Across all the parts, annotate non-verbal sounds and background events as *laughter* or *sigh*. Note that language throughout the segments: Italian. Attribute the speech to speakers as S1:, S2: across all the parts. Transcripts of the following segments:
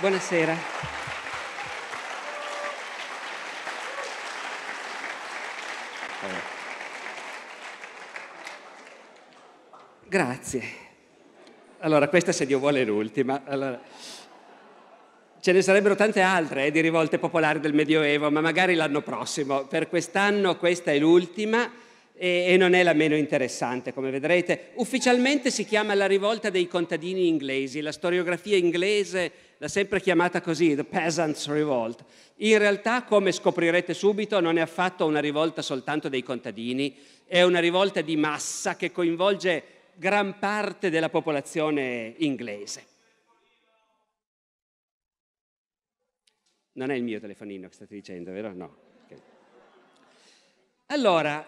S1: Buonasera. Grazie. Allora, questa se Dio vuole è l'ultima. Allora, ce ne sarebbero tante altre eh, di rivolte popolari del Medioevo, ma magari l'anno prossimo. Per quest'anno questa è l'ultima e, non è la meno interessante, come vedrete. Ufficialmente si chiama la rivolta dei contadini inglesi, la storiografia inglese l'ha sempre chiamata così, The Peasants Revolt. In realtà, come scoprirete subito, non è affatto una rivolta soltanto dei contadini, è una rivolta di massa che coinvolge gran parte della popolazione inglese. Non è il mio telefonino che state dicendo, vero? No. Okay. Allora,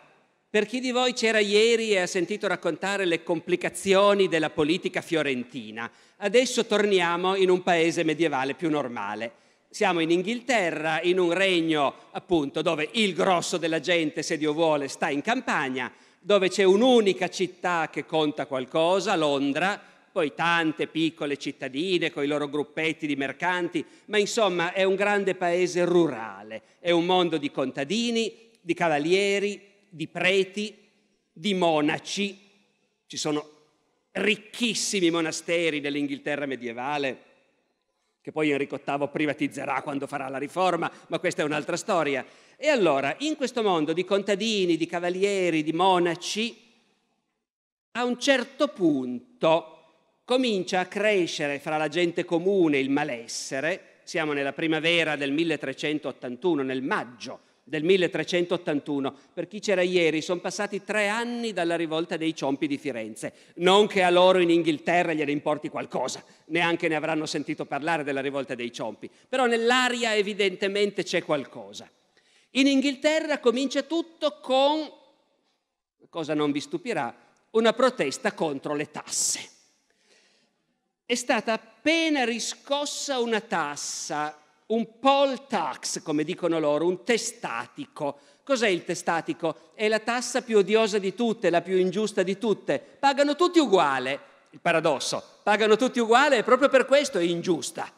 S1: per chi di voi c'era ieri e ha sentito raccontare le complicazioni della politica fiorentina, adesso torniamo in un paese medievale più normale. Siamo in Inghilterra, in un regno appunto dove il grosso della gente, se Dio vuole, sta in campagna, dove c'è un'unica città che conta qualcosa, Londra, poi tante piccole cittadine con i loro gruppetti di mercanti, ma insomma è un grande paese rurale, è un mondo di contadini, di cavalieri, di preti, di monaci, ci sono ricchissimi monasteri dell'Inghilterra medievale, che poi Enrico VIII privatizzerà quando farà la riforma, ma questa è un'altra storia. E allora, in questo mondo di contadini, di cavalieri, di monaci, a un certo punto comincia a crescere fra la gente comune il malessere, siamo nella primavera del 1381, nel maggio del 1381. Per chi c'era ieri, sono passati tre anni dalla rivolta dei Ciompi di Firenze. Non che a loro in Inghilterra gliene importi qualcosa, neanche ne avranno sentito parlare della rivolta dei Ciompi, però nell'aria evidentemente c'è qualcosa. In Inghilterra comincia tutto con, cosa non vi stupirà, una protesta contro le tasse. È stata appena riscossa una tassa un poll tax, come dicono loro, un testatico. Cos'è il testatico? È la tassa più odiosa di tutte, la più ingiusta di tutte. Pagano tutti uguale, il paradosso, pagano tutti uguale e proprio per questo è ingiusta,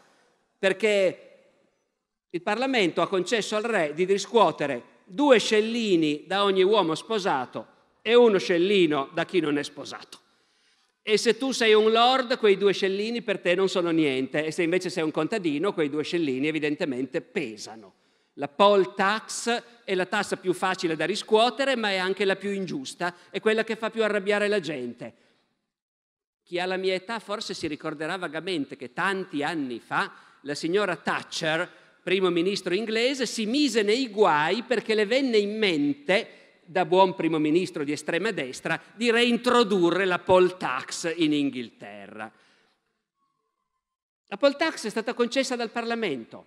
S1: perché il Parlamento ha concesso al re di riscuotere due scellini da ogni uomo sposato e uno scellino da chi non è sposato. E se tu sei un lord, quei due scellini per te non sono niente, e se invece sei un contadino, quei due scellini evidentemente pesano. La poll tax è la tassa più facile da riscuotere, ma è anche la più ingiusta, è quella che fa più arrabbiare la gente. Chi ha la mia età forse si ricorderà vagamente che tanti anni fa la signora Thatcher, primo ministro inglese, si mise nei guai perché le venne in mente da buon primo ministro di estrema destra, di reintrodurre la poll tax in Inghilterra. La poll tax è stata concessa dal Parlamento.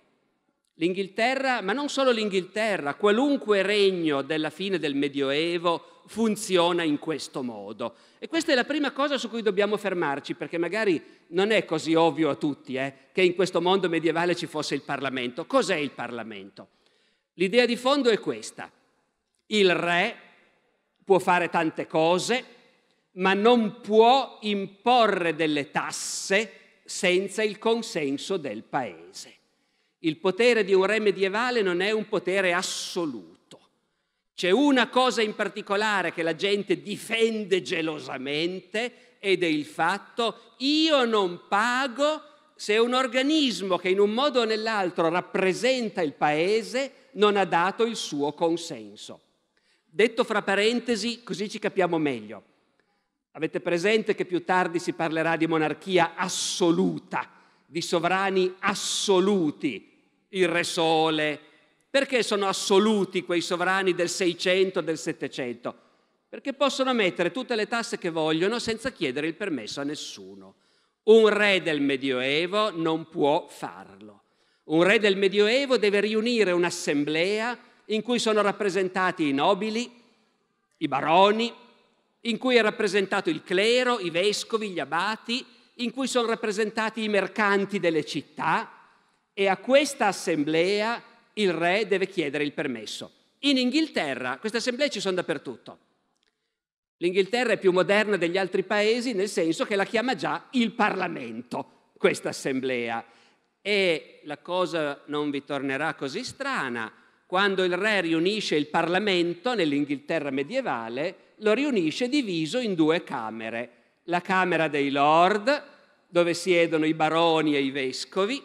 S1: L'Inghilterra, ma non solo l'Inghilterra, qualunque regno della fine del Medioevo funziona in questo modo. E questa è la prima cosa su cui dobbiamo fermarci, perché magari non è così ovvio a tutti eh, che in questo mondo medievale ci fosse il Parlamento. Cos'è il Parlamento? L'idea di fondo è questa. Il re può fare tante cose, ma non può imporre delle tasse senza il consenso del paese. Il potere di un re medievale non è un potere assoluto. C'è una cosa in particolare che la gente difende gelosamente ed è il fatto io non pago se un organismo che in un modo o nell'altro rappresenta il paese non ha dato il suo consenso. Detto fra parentesi, così ci capiamo meglio. Avete presente che più tardi si parlerà di monarchia assoluta, di sovrani assoluti, il Re Sole. Perché sono assoluti quei sovrani del 600, del 700? Perché possono mettere tutte le tasse che vogliono senza chiedere il permesso a nessuno. Un re del Medioevo non può farlo. Un re del Medioevo deve riunire un'assemblea in cui sono rappresentati i nobili, i baroni, in cui è rappresentato il clero, i vescovi, gli abati, in cui sono rappresentati i mercanti delle città e a questa assemblea il re deve chiedere il permesso. In Inghilterra queste assemblee ci sono dappertutto. L'Inghilterra è più moderna degli altri paesi nel senso che la chiama già il Parlamento, questa assemblea. E la cosa non vi tornerà così strana quando il re riunisce il Parlamento nell'Inghilterra medievale, lo riunisce diviso in due camere, la Camera dei Lord, dove siedono i baroni e i vescovi,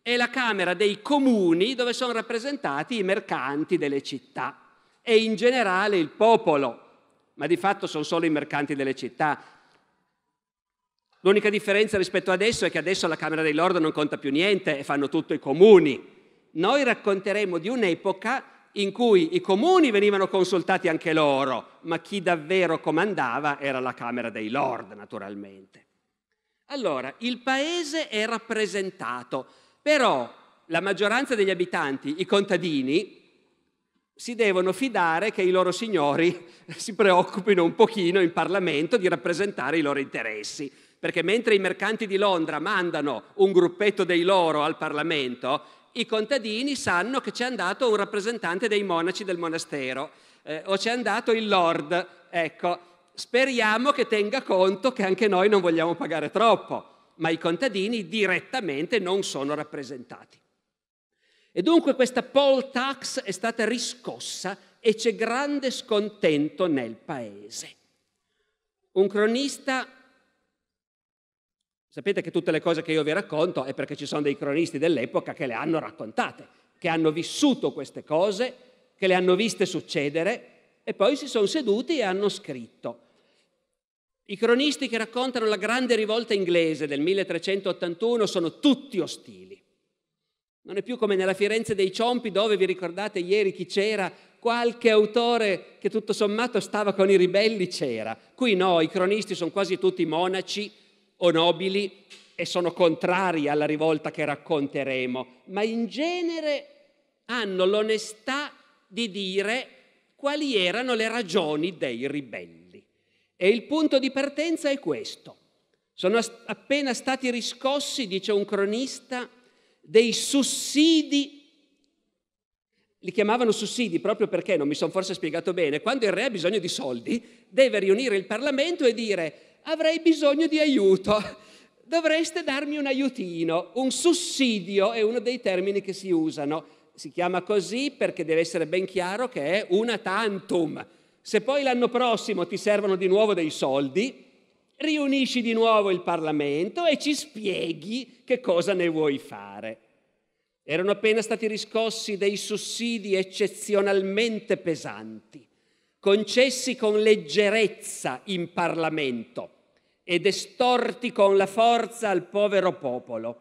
S1: e la Camera dei Comuni, dove sono rappresentati i mercanti delle città e in generale il popolo, ma di fatto sono solo i mercanti delle città. L'unica differenza rispetto ad adesso è che adesso la Camera dei Lord non conta più niente e fanno tutto i comuni, noi racconteremo di un'epoca in cui i comuni venivano consultati anche loro, ma chi davvero comandava era la Camera dei Lord, naturalmente. Allora, il paese è rappresentato, però la maggioranza degli abitanti, i contadini, si devono fidare che i loro signori *laughs* si preoccupino un pochino in Parlamento di rappresentare i loro interessi perché mentre i mercanti di Londra mandano un gruppetto dei loro al Parlamento, i contadini sanno che c'è andato un rappresentante dei monaci del monastero eh, o c'è andato il lord. Ecco, speriamo che tenga conto che anche noi non vogliamo pagare troppo, ma i contadini direttamente non sono rappresentati. E dunque questa poll tax è stata riscossa e c'è grande scontento nel paese. Un cronista Sapete che tutte le cose che io vi racconto è perché ci sono dei cronisti dell'epoca che le hanno raccontate, che hanno vissuto queste cose, che le hanno viste succedere e poi si sono seduti e hanno scritto. I cronisti che raccontano la grande rivolta inglese del 1381 sono tutti ostili. Non è più come nella Firenze dei Ciompi dove vi ricordate ieri chi c'era, qualche autore che tutto sommato stava con i ribelli c'era. Qui no, i cronisti sono quasi tutti monaci o nobili e sono contrari alla rivolta che racconteremo, ma in genere hanno l'onestà di dire quali erano le ragioni dei ribelli. E il punto di partenza è questo. Sono appena stati riscossi, dice un cronista, dei sussidi li chiamavano sussidi proprio perché, non mi sono forse spiegato bene, quando il re ha bisogno di soldi, deve riunire il Parlamento e dire avrei bisogno di aiuto, dovreste darmi un aiutino, un sussidio è uno dei termini che si usano. Si chiama così perché deve essere ben chiaro che è una tantum. Se poi l'anno prossimo ti servono di nuovo dei soldi, riunisci di nuovo il Parlamento e ci spieghi che cosa ne vuoi fare. Erano appena stati riscossi dei sussidi eccezionalmente pesanti, concessi con leggerezza in Parlamento, ed estorti con la forza al povero popolo.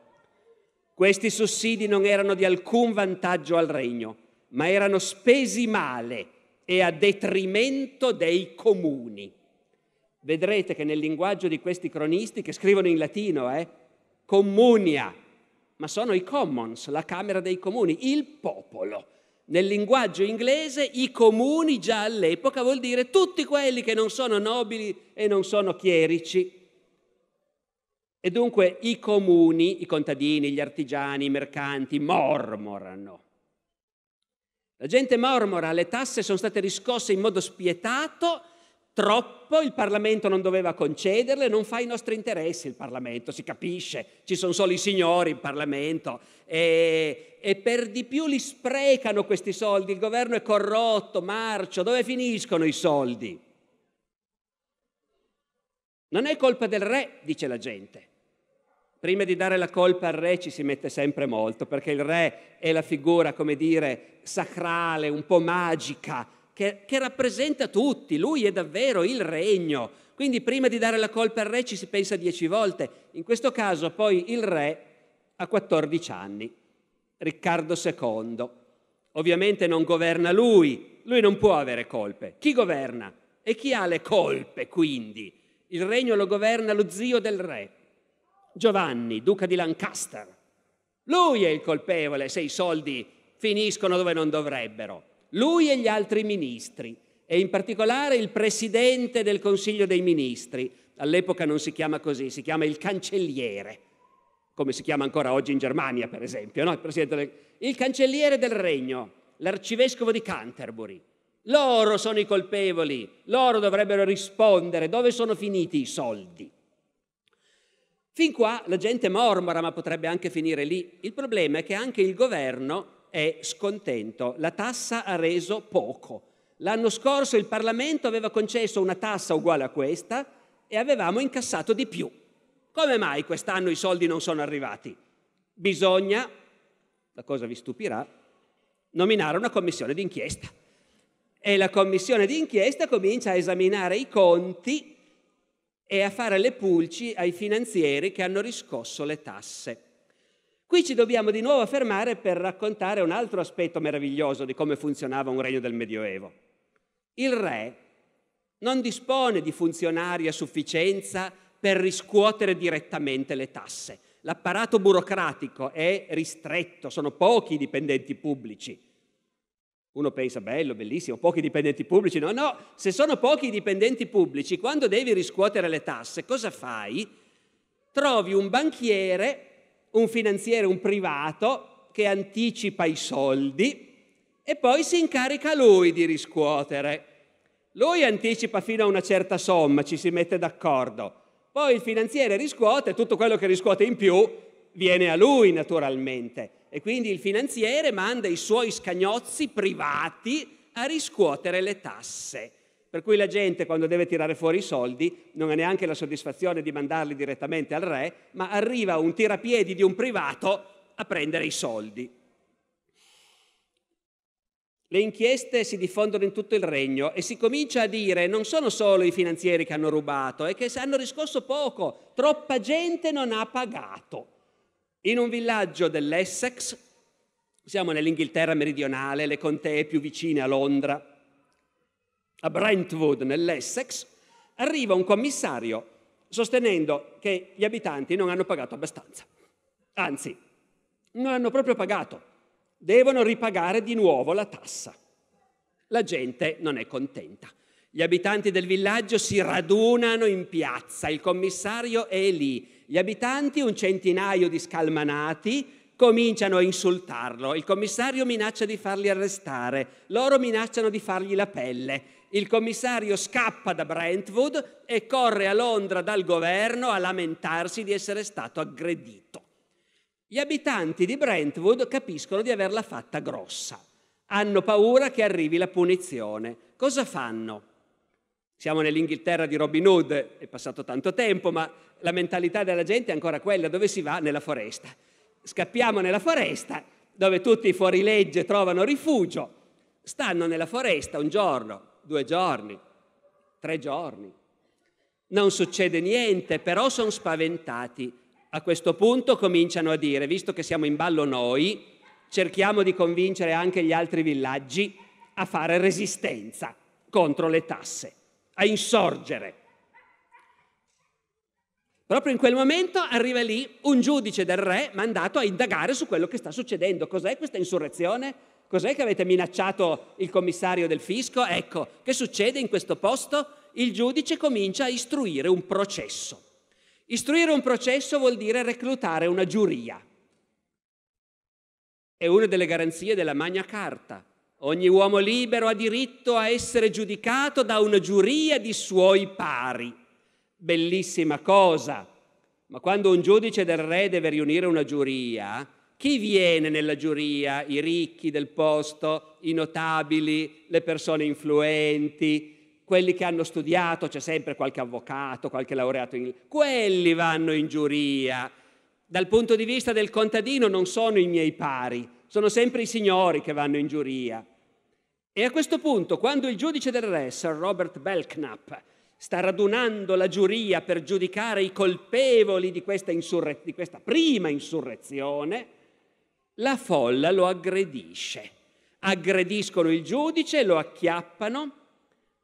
S1: Questi sussidi non erano di alcun vantaggio al regno, ma erano spesi male e a detrimento dei comuni. Vedrete che nel linguaggio di questi cronisti, che scrivono in latino, eh, comunia, ma sono i commons, la Camera dei Comuni, il popolo nel linguaggio inglese i comuni già all'epoca vuol dire tutti quelli che non sono nobili e non sono chierici. E dunque i comuni, i contadini, gli artigiani, i mercanti mormorano. La gente mormora, le tasse sono state riscosse in modo spietato Troppo il Parlamento non doveva concederle, non fa i nostri interessi il Parlamento, si capisce, ci sono solo i signori in Parlamento e, e per di più li sprecano questi soldi, il governo è corrotto, marcio, dove finiscono i soldi? Non è colpa del re, dice la gente. Prima di dare la colpa al re ci si mette sempre molto, perché il re è la figura, come dire, sacrale, un po' magica che, che rappresenta tutti, lui è davvero il regno. Quindi prima di dare la colpa al re ci si pensa dieci volte. In questo caso poi il re ha 14 anni, Riccardo II. Ovviamente non governa lui, lui non può avere colpe. Chi governa? E chi ha le colpe quindi? Il regno lo governa lo zio del re, Giovanni, duca di Lancaster. Lui è il colpevole se i soldi finiscono dove non dovrebbero lui e gli altri ministri, e in particolare il presidente del Consiglio dei Ministri. All'epoca non si chiama così, si chiama il cancelliere, come si chiama ancora oggi in Germania, per esempio, no? il, del... il cancelliere del regno, l'arcivescovo di Canterbury. Loro sono i colpevoli, loro dovrebbero rispondere. Dove sono finiti i soldi? Fin qua la gente mormora, ma potrebbe anche finire lì. Il problema è che anche il governo è scontento, la tassa ha reso poco. L'anno scorso il Parlamento aveva concesso una tassa uguale a questa e avevamo incassato di più. Come mai quest'anno i soldi non sono arrivati? Bisogna, la cosa vi stupirà, nominare una commissione d'inchiesta. E la commissione d'inchiesta comincia a esaminare i conti e a fare le pulci ai finanzieri che hanno riscosso le tasse. Qui ci dobbiamo di nuovo fermare per raccontare un altro aspetto meraviglioso di come funzionava un regno del Medioevo. Il re non dispone di funzionari a sufficienza per riscuotere direttamente le tasse. L'apparato burocratico è ristretto, sono pochi i dipendenti pubblici. Uno pensa, bello, bellissimo, pochi dipendenti pubblici. No, no, se sono pochi i dipendenti pubblici, quando devi riscuotere le tasse, cosa fai? Trovi un banchiere un finanziere, un privato, che anticipa i soldi e poi si incarica lui di riscuotere. Lui anticipa fino a una certa somma, ci si mette d'accordo. Poi il finanziere riscuote, tutto quello che riscuote in più viene a lui naturalmente. E quindi il finanziere manda i suoi scagnozzi privati a riscuotere le tasse per cui la gente quando deve tirare fuori i soldi non ha neanche la soddisfazione di mandarli direttamente al re, ma arriva un tirapiedi di un privato a prendere i soldi. Le inchieste si diffondono in tutto il regno e si comincia a dire non sono solo i finanzieri che hanno rubato, è che hanno riscosso poco, troppa gente non ha pagato. In un villaggio dell'Essex, siamo nell'Inghilterra meridionale, le contee più vicine a Londra, a Brentwood nell'Essex, arriva un commissario sostenendo che gli abitanti non hanno pagato abbastanza. Anzi, non hanno proprio pagato. Devono ripagare di nuovo la tassa. La gente non è contenta. Gli abitanti del villaggio si radunano in piazza, il commissario è lì. Gli abitanti, un centinaio di scalmanati, cominciano a insultarlo. Il commissario minaccia di farli arrestare, loro minacciano di fargli la pelle. Il commissario scappa da Brentwood e corre a Londra dal governo a lamentarsi di essere stato aggredito. Gli abitanti di Brentwood capiscono di averla fatta grossa. Hanno paura che arrivi la punizione. Cosa fanno? Siamo nell'Inghilterra di Robin Hood, è passato tanto tempo, ma la mentalità della gente è ancora quella dove si va nella foresta. Scappiamo nella foresta dove tutti i fuorilegge trovano rifugio. Stanno nella foresta un giorno, due giorni, tre giorni. Non succede niente, però sono spaventati. A questo punto cominciano a dire, visto che siamo in ballo noi, cerchiamo di convincere anche gli altri villaggi a fare resistenza contro le tasse, a insorgere. Proprio in quel momento arriva lì un giudice del re mandato a indagare su quello che sta succedendo. Cos'è questa insurrezione? Cos'è che avete minacciato il commissario del fisco? Ecco, che succede in questo posto? Il giudice comincia a istruire un processo. Istruire un processo vuol dire reclutare una giuria. È una delle garanzie della Magna Carta. Ogni uomo libero ha diritto a essere giudicato da una giuria di suoi pari. Bellissima cosa. Ma quando un giudice del re deve riunire una giuria, chi viene nella giuria? I ricchi del posto, i notabili, le persone influenti, quelli che hanno studiato, c'è sempre qualche avvocato, qualche laureato in... Quelli vanno in giuria. Dal punto di vista del contadino non sono i miei pari, sono sempre i signori che vanno in giuria. E a questo punto, quando il giudice del re, Sir Robert Belknap, sta radunando la giuria per giudicare i colpevoli di questa, insurre- di questa prima insurrezione, la folla lo aggredisce. Aggrediscono il giudice, lo acchiappano,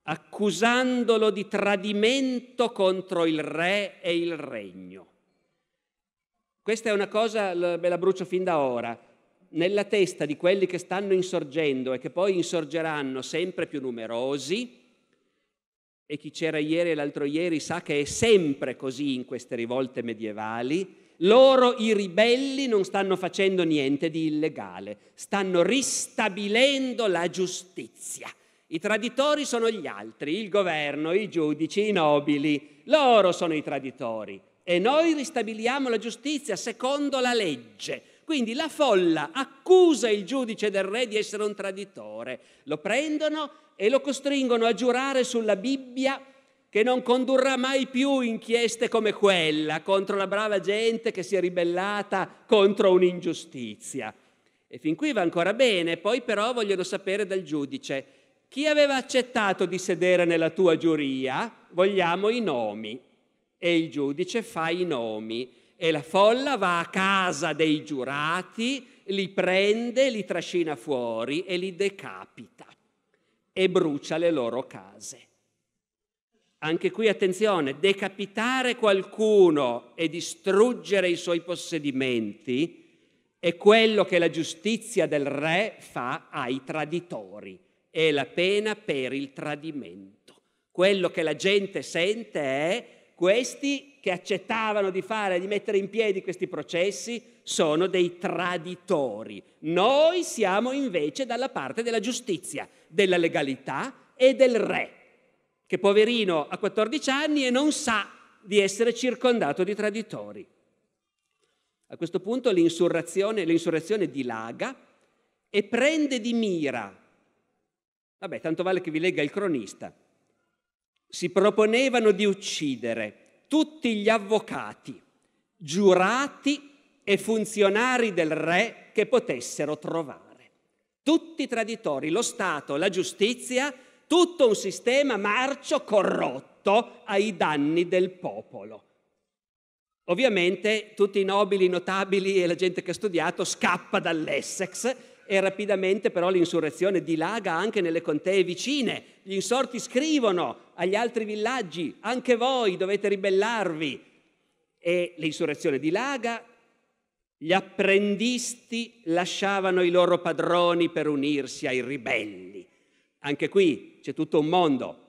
S1: accusandolo di tradimento contro il re e il regno. Questa è una cosa, ve la brucio fin da ora, nella testa di quelli che stanno insorgendo e che poi insorgeranno sempre più numerosi, e chi c'era ieri e l'altro ieri sa che è sempre così in queste rivolte medievali, loro i ribelli non stanno facendo niente di illegale, stanno ristabilendo la giustizia. I traditori sono gli altri, il governo, i giudici, i nobili, loro sono i traditori e noi ristabiliamo la giustizia secondo la legge. Quindi la folla accusa il giudice del re di essere un traditore, lo prendono e lo costringono a giurare sulla Bibbia che non condurrà mai più inchieste come quella contro la brava gente che si è ribellata contro un'ingiustizia. E fin qui va ancora bene, poi però vogliono sapere dal giudice chi aveva accettato di sedere nella tua giuria, vogliamo i nomi. E il giudice fa i nomi e la folla va a casa dei giurati, li prende, li trascina fuori e li decapita e brucia le loro case. Anche qui attenzione, decapitare qualcuno e distruggere i suoi possedimenti è quello che la giustizia del re fa ai traditori, è la pena per il tradimento. Quello che la gente sente è questi che accettavano di fare, di mettere in piedi questi processi, sono dei traditori. Noi siamo invece dalla parte della giustizia, della legalità e del re che poverino ha 14 anni e non sa di essere circondato di traditori. A questo punto l'insurrezione, l'insurrezione dilaga e prende di mira. Vabbè, tanto vale che vi legga il cronista. Si proponevano di uccidere tutti gli avvocati, giurati e funzionari del re che potessero trovare. Tutti traditori, lo Stato, la giustizia tutto un sistema marcio corrotto ai danni del popolo. Ovviamente tutti i nobili, i notabili e la gente che ha studiato scappa dall'Essex e rapidamente però l'insurrezione dilaga anche nelle contee vicine. Gli insorti scrivono agli altri villaggi, anche voi dovete ribellarvi. E l'insurrezione dilaga, gli apprendisti lasciavano i loro padroni per unirsi ai ribelli. Anche qui c'è tutto un mondo.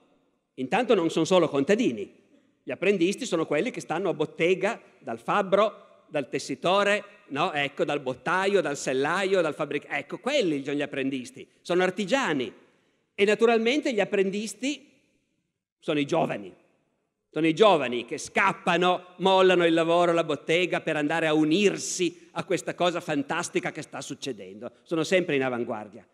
S1: Intanto non sono solo contadini, gli apprendisti sono quelli che stanno a bottega dal fabbro, dal tessitore, no? ecco, dal bottaio, dal sellaio, dal fabbricante. Ecco, quelli sono gli apprendisti, sono artigiani. E naturalmente gli apprendisti sono i giovani, sono i giovani che scappano, mollano il lavoro, la bottega per andare a unirsi a questa cosa fantastica che sta succedendo. Sono sempre in avanguardia.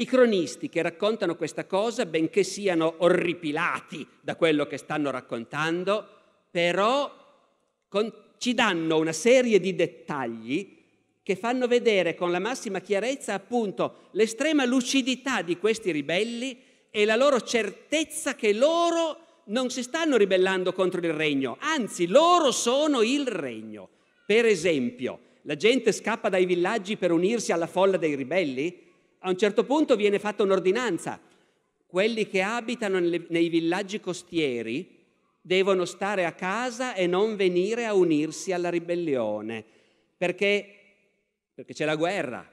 S1: I cronisti che raccontano questa cosa, benché siano orripilati da quello che stanno raccontando, però con, ci danno una serie di dettagli che fanno vedere con la massima chiarezza appunto l'estrema lucidità di questi ribelli e la loro certezza che loro non si stanno ribellando contro il regno, anzi loro sono il regno. Per esempio, la gente scappa dai villaggi per unirsi alla folla dei ribelli? a un certo punto viene fatta un'ordinanza. Quelli che abitano nei villaggi costieri devono stare a casa e non venire a unirsi alla ribellione, perché, perché c'è la guerra.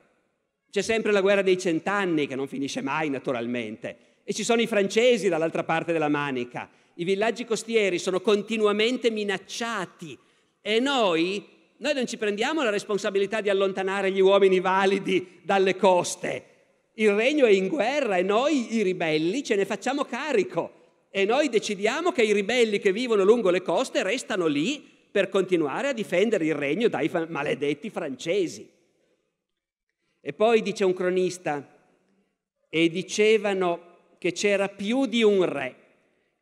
S1: C'è sempre la guerra dei cent'anni che non finisce mai naturalmente. E ci sono i francesi dall'altra parte della manica. I villaggi costieri sono continuamente minacciati e noi noi non ci prendiamo la responsabilità di allontanare gli uomini validi dalle coste il regno è in guerra e noi, i ribelli, ce ne facciamo carico e noi decidiamo che i ribelli che vivono lungo le coste restano lì per continuare a difendere il regno dai maledetti francesi. E poi dice un cronista, e dicevano che c'era più di un re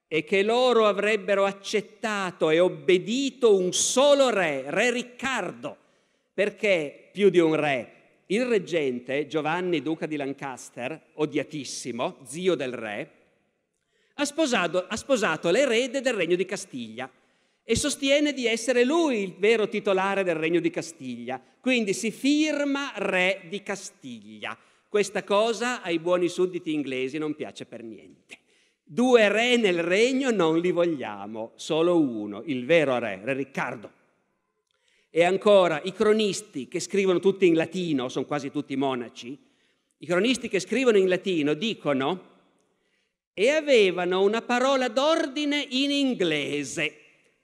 S1: e che loro avrebbero accettato e obbedito un solo re, re Riccardo, perché più di un re? il reggente Giovanni Duca di Lancaster, odiatissimo, zio del re, ha sposato, ha sposato l'erede del regno di Castiglia e sostiene di essere lui il vero titolare del regno di Castiglia. Quindi si firma re di Castiglia. Questa cosa ai buoni sudditi inglesi non piace per niente. Due re nel regno non li vogliamo, solo uno, il vero re, Re Riccardo. E ancora, i cronisti che scrivono tutti in latino, sono quasi tutti monaci, i cronisti che scrivono in latino dicono e avevano una parola d'ordine in inglese.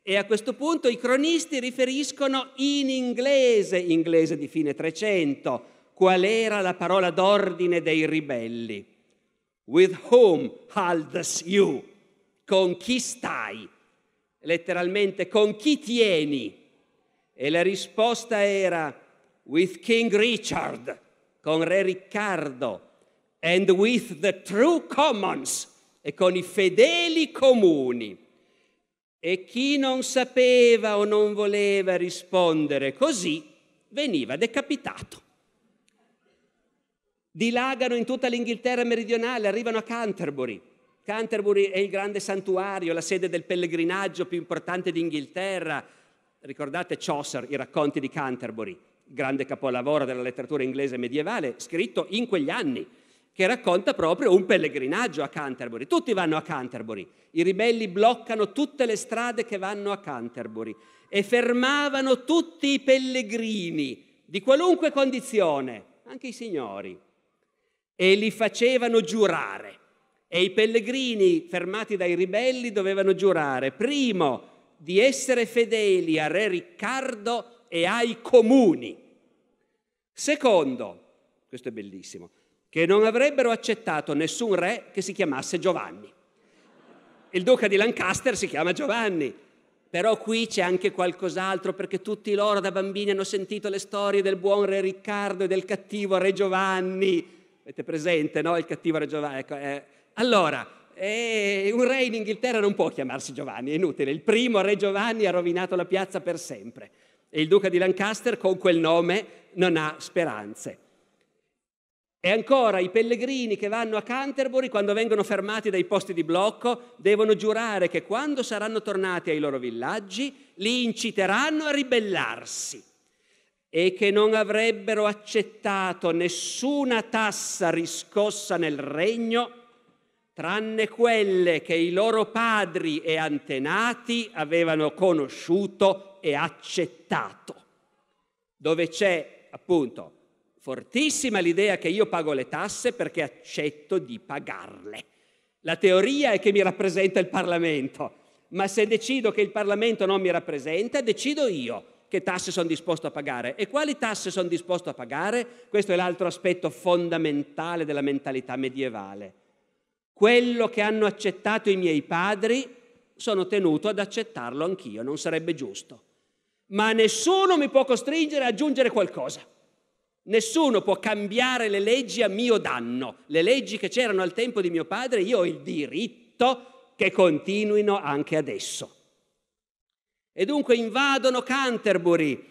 S1: E a questo punto i cronisti riferiscono in inglese, inglese di fine 300, qual era la parola d'ordine dei ribelli. With whom holds you? Con chi stai? Letteralmente, con chi tieni? E la risposta era with King Richard, con Re Riccardo, and with the true commons, e con i fedeli comuni. E chi non sapeva o non voleva rispondere così veniva decapitato. Dilagano in tutta l'Inghilterra meridionale, arrivano a Canterbury. Canterbury è il grande santuario, la sede del pellegrinaggio più importante d'Inghilterra Ricordate Chaucer, i racconti di Canterbury, grande capolavoro della letteratura inglese medievale, scritto in quegli anni, che racconta proprio un pellegrinaggio a Canterbury. Tutti vanno a Canterbury, i ribelli bloccano tutte le strade che vanno a Canterbury e fermavano tutti i pellegrini di qualunque condizione, anche i signori, e li facevano giurare. E i pellegrini fermati dai ribelli dovevano giurare, primo, di essere fedeli a Re Riccardo e ai comuni. Secondo, questo è bellissimo, che non avrebbero accettato nessun re che si chiamasse Giovanni. Il duca di Lancaster si chiama Giovanni, però qui c'è anche qualcos'altro perché tutti loro da bambini hanno sentito le storie del buon re Riccardo e del cattivo re Giovanni. Avete presente, no? Il cattivo re Giovanni. Ecco, eh. Allora, e un re in Inghilterra non può chiamarsi Giovanni, è inutile. Il primo re Giovanni ha rovinato la piazza per sempre e il duca di Lancaster con quel nome non ha speranze. E ancora i pellegrini che vanno a Canterbury, quando vengono fermati dai posti di blocco, devono giurare che quando saranno tornati ai loro villaggi li inciteranno a ribellarsi e che non avrebbero accettato nessuna tassa riscossa nel regno tranne quelle che i loro padri e antenati avevano conosciuto e accettato, dove c'è appunto fortissima l'idea che io pago le tasse perché accetto di pagarle. La teoria è che mi rappresenta il Parlamento, ma se decido che il Parlamento non mi rappresenta, decido io che tasse sono disposto a pagare e quali tasse sono disposto a pagare, questo è l'altro aspetto fondamentale della mentalità medievale quello che hanno accettato i miei padri, sono tenuto ad accettarlo anch'io, non sarebbe giusto. Ma nessuno mi può costringere a aggiungere qualcosa. Nessuno può cambiare le leggi a mio danno. Le leggi che c'erano al tempo di mio padre, io ho il diritto che continuino anche adesso. E dunque invadono Canterbury,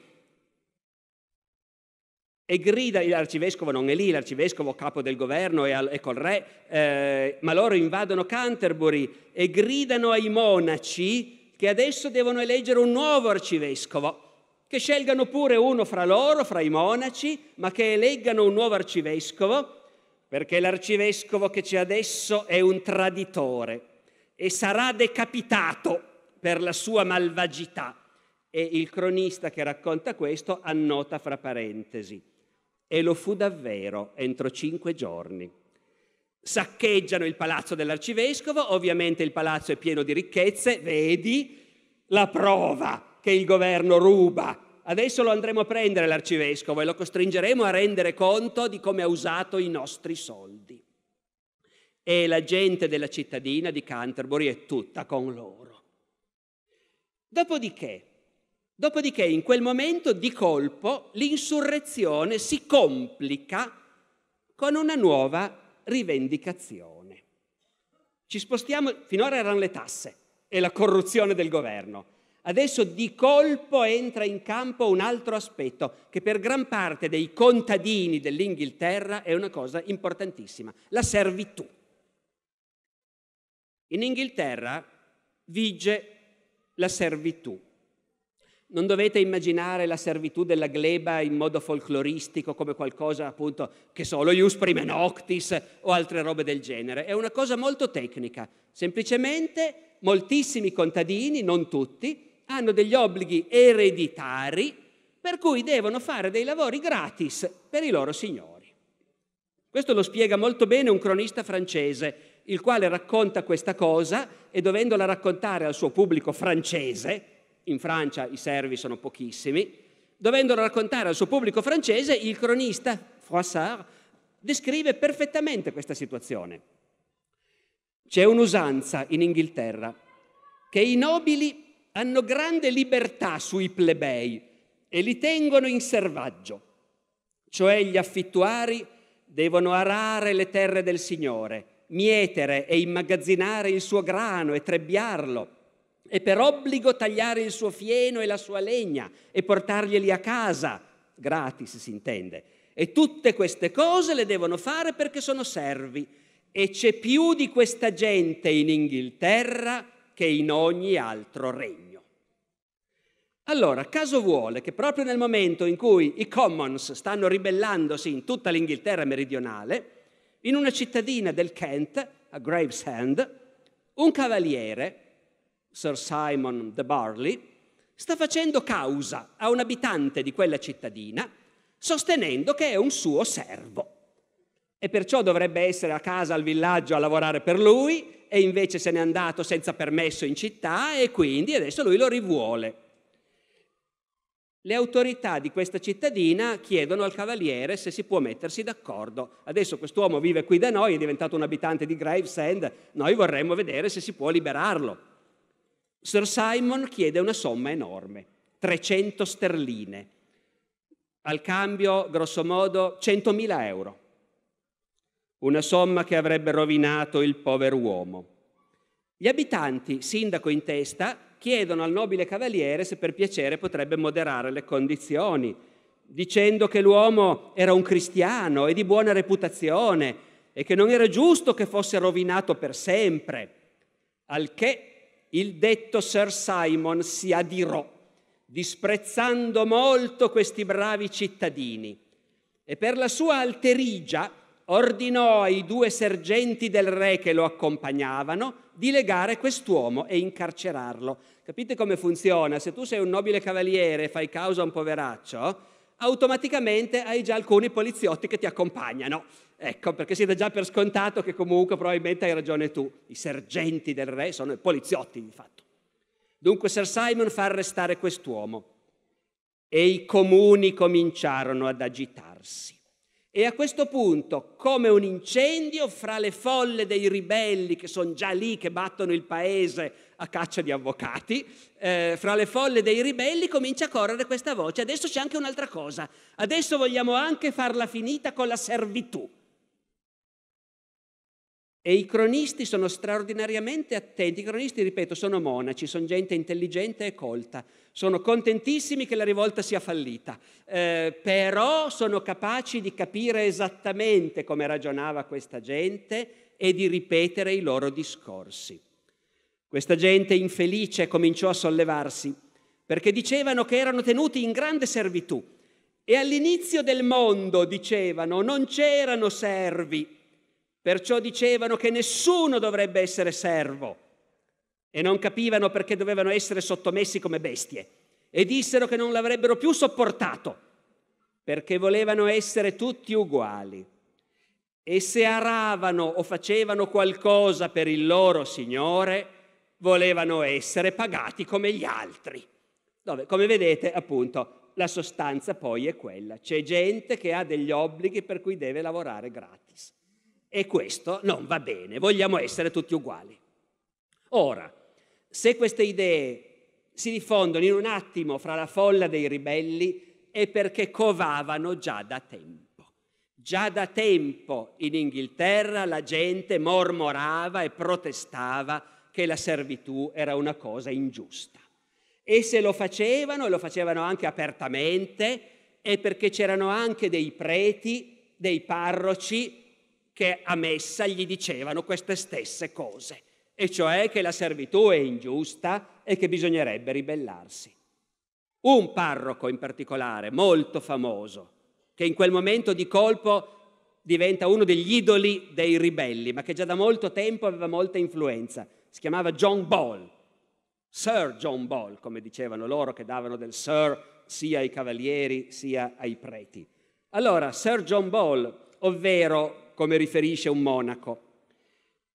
S1: e grida l'arcivescovo, non è lì, l'arcivescovo capo del governo e, al, è col re, eh, ma loro invadono Canterbury e gridano ai monaci che adesso devono eleggere un nuovo arcivescovo, che scelgano pure uno fra loro, fra i monaci, ma che eleggano un nuovo arcivescovo, perché l'arcivescovo che c'è adesso è un traditore e sarà decapitato per la sua malvagità. E il cronista che racconta questo annota fra parentesi e lo fu davvero entro cinque giorni. Saccheggiano il palazzo dell'arcivescovo, ovviamente il palazzo è pieno di ricchezze, vedi la prova che il governo ruba. Adesso lo andremo a prendere l'arcivescovo e lo costringeremo a rendere conto di come ha usato i nostri soldi. E la gente della cittadina di Canterbury è tutta con loro. Dopodiché, Dopodiché in quel momento di colpo l'insurrezione si complica con una nuova rivendicazione. Ci spostiamo, finora erano le tasse e la corruzione del governo. Adesso di colpo entra in campo un altro aspetto che per gran parte dei contadini dell'Inghilterra è una cosa importantissima, la servitù. In Inghilterra vige la servitù, non dovete immaginare la servitù della gleba in modo folcloristico come qualcosa appunto che solo ius prime noctis o altre robe del genere. È una cosa molto tecnica. Semplicemente moltissimi contadini, non tutti, hanno degli obblighi ereditari per cui devono fare dei lavori gratis per i loro signori. Questo lo spiega molto bene un cronista francese, il quale racconta questa cosa e dovendola raccontare al suo pubblico francese, in Francia i servi sono pochissimi, dovendolo raccontare al suo pubblico francese, il cronista Froissart descrive perfettamente questa situazione. C'è un'usanza in Inghilterra che i nobili hanno grande libertà sui plebei e li tengono in servaggio, cioè gli affittuari devono arare le terre del Signore, mietere e immagazzinare il suo grano e trebbiarlo e per obbligo tagliare il suo fieno e la sua legna e portarglieli a casa, gratis si intende. E tutte queste cose le devono fare perché sono servi. E c'è più di questa gente in Inghilterra che in ogni altro regno. Allora, caso vuole che proprio nel momento in cui i Commons stanno ribellandosi in tutta l'Inghilterra meridionale, in una cittadina del Kent, a Gravesend, un cavaliere Sir Simon de Barley, sta facendo causa a un abitante di quella cittadina sostenendo che è un suo servo e perciò dovrebbe essere a casa al villaggio a lavorare per lui e invece se n'è andato senza permesso in città e quindi adesso lui lo rivuole. Le autorità di questa cittadina chiedono al cavaliere se si può mettersi d'accordo. Adesso quest'uomo vive qui da noi, è diventato un abitante di Gravesend, noi vorremmo vedere se si può liberarlo. Sir Simon chiede una somma enorme, 300 sterline, al cambio grosso modo 100.000 euro, una somma che avrebbe rovinato il povero uomo. Gli abitanti, sindaco in testa, chiedono al nobile cavaliere se per piacere potrebbe moderare le condizioni, dicendo che l'uomo era un cristiano e di buona reputazione e che non era giusto che fosse rovinato per sempre. Al che il detto Sir Simon si adirò, disprezzando molto questi bravi cittadini, e per la sua alterigia ordinò ai due sergenti del re che lo accompagnavano di legare quest'uomo e incarcerarlo. Capite come funziona? Se tu sei un nobile cavaliere e fai causa a un poveraccio, automaticamente hai già alcuni poliziotti che ti accompagnano. Ecco, perché siete già per scontato che comunque probabilmente hai ragione tu. I sergenti del re sono i poliziotti, di fatto. Dunque Sir Simon fa arrestare quest'uomo e i comuni cominciarono ad agitarsi. E a questo punto, come un incendio, fra le folle dei ribelli che sono già lì, che battono il paese a caccia di avvocati, eh, fra le folle dei ribelli comincia a correre questa voce. Adesso c'è anche un'altra cosa. Adesso vogliamo anche farla finita con la servitù. E i cronisti sono straordinariamente attenti. I cronisti, ripeto, sono monaci, sono gente intelligente e colta. Sono contentissimi che la rivolta sia fallita, eh, però sono capaci di capire esattamente come ragionava questa gente e di ripetere i loro discorsi. Questa gente infelice cominciò a sollevarsi perché dicevano che erano tenuti in grande servitù e all'inizio del mondo dicevano non c'erano servi, perciò dicevano che nessuno dovrebbe essere servo e non capivano perché dovevano essere sottomessi come bestie e dissero che non l'avrebbero più sopportato perché volevano essere tutti uguali. E se aravano o facevano qualcosa per il loro Signore, volevano essere pagati come gli altri. Dove, come vedete, appunto, la sostanza poi è quella. C'è gente che ha degli obblighi per cui deve lavorare gratis. E questo non va bene, vogliamo essere tutti uguali. Ora, se queste idee si diffondono in un attimo fra la folla dei ribelli è perché covavano già da tempo. Già da tempo in Inghilterra la gente mormorava e protestava che la servitù era una cosa ingiusta. E se lo facevano, e lo facevano anche apertamente, è perché c'erano anche dei preti, dei parroci, che a messa gli dicevano queste stesse cose, e cioè che la servitù è ingiusta e che bisognerebbe ribellarsi. Un parroco in particolare, molto famoso, che in quel momento di colpo diventa uno degli idoli dei ribelli, ma che già da molto tempo aveva molta influenza, si chiamava John Ball, Sir John Ball, come dicevano loro, che davano del Sir sia ai cavalieri sia ai preti. Allora, Sir John Ball, ovvero come riferisce un monaco,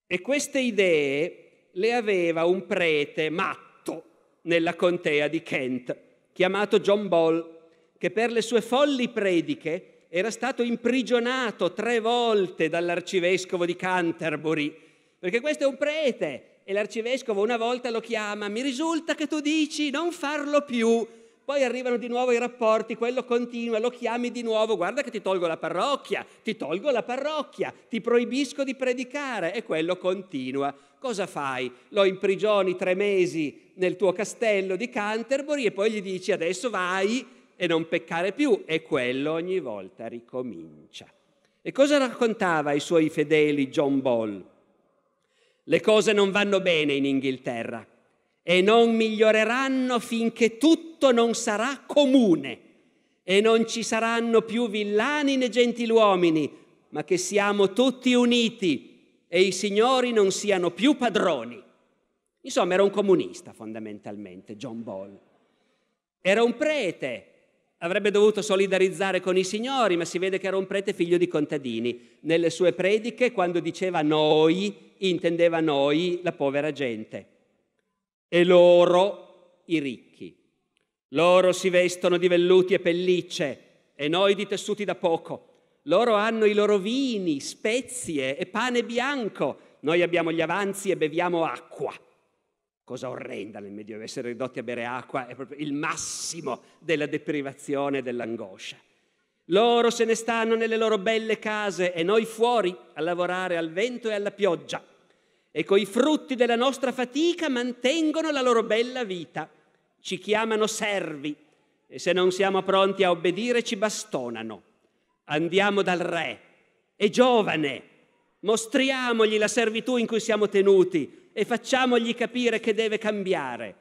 S1: e queste idee le aveva un prete matto nella contea di Kent, chiamato John Ball, che per le sue folli prediche era stato imprigionato tre volte dall'arcivescovo di Canterbury, perché questo è un prete e l'arcivescovo una volta lo chiama, mi risulta che tu dici non farlo più. Poi arrivano di nuovo i rapporti, quello continua, lo chiami di nuovo, guarda che ti tolgo la parrocchia, ti tolgo la parrocchia, ti proibisco di predicare e quello continua. Cosa fai? Lo imprigioni tre mesi nel tuo castello di Canterbury e poi gli dici adesso vai e non peccare più e quello ogni volta ricomincia. E cosa raccontava ai suoi fedeli John Ball? Le cose non vanno bene in Inghilterra e non miglioreranno finché tutto non sarà comune e non ci saranno più villani né gentiluomini, ma che siamo tutti uniti e i signori non siano più padroni. Insomma, era un comunista fondamentalmente, John Ball. Era un prete avrebbe dovuto solidarizzare con i signori, ma si vede che era un prete figlio di contadini. Nelle sue prediche, quando diceva noi, intendeva noi la povera gente e loro i ricchi. Loro si vestono di velluti e pellicce e noi di tessuti da poco. Loro hanno i loro vini, spezie e pane bianco. Noi abbiamo gli avanzi e beviamo acqua cosa orrenda nel Medioevo, essere ridotti a bere acqua è proprio il massimo della deprivazione e dell'angoscia. Loro se ne stanno nelle loro belle case e noi fuori a lavorare al vento e alla pioggia e coi frutti della nostra fatica mantengono la loro bella vita. Ci chiamano servi e se non siamo pronti a obbedire ci bastonano. Andiamo dal re, è giovane, mostriamogli la servitù in cui siamo tenuti, e facciamogli capire che deve cambiare.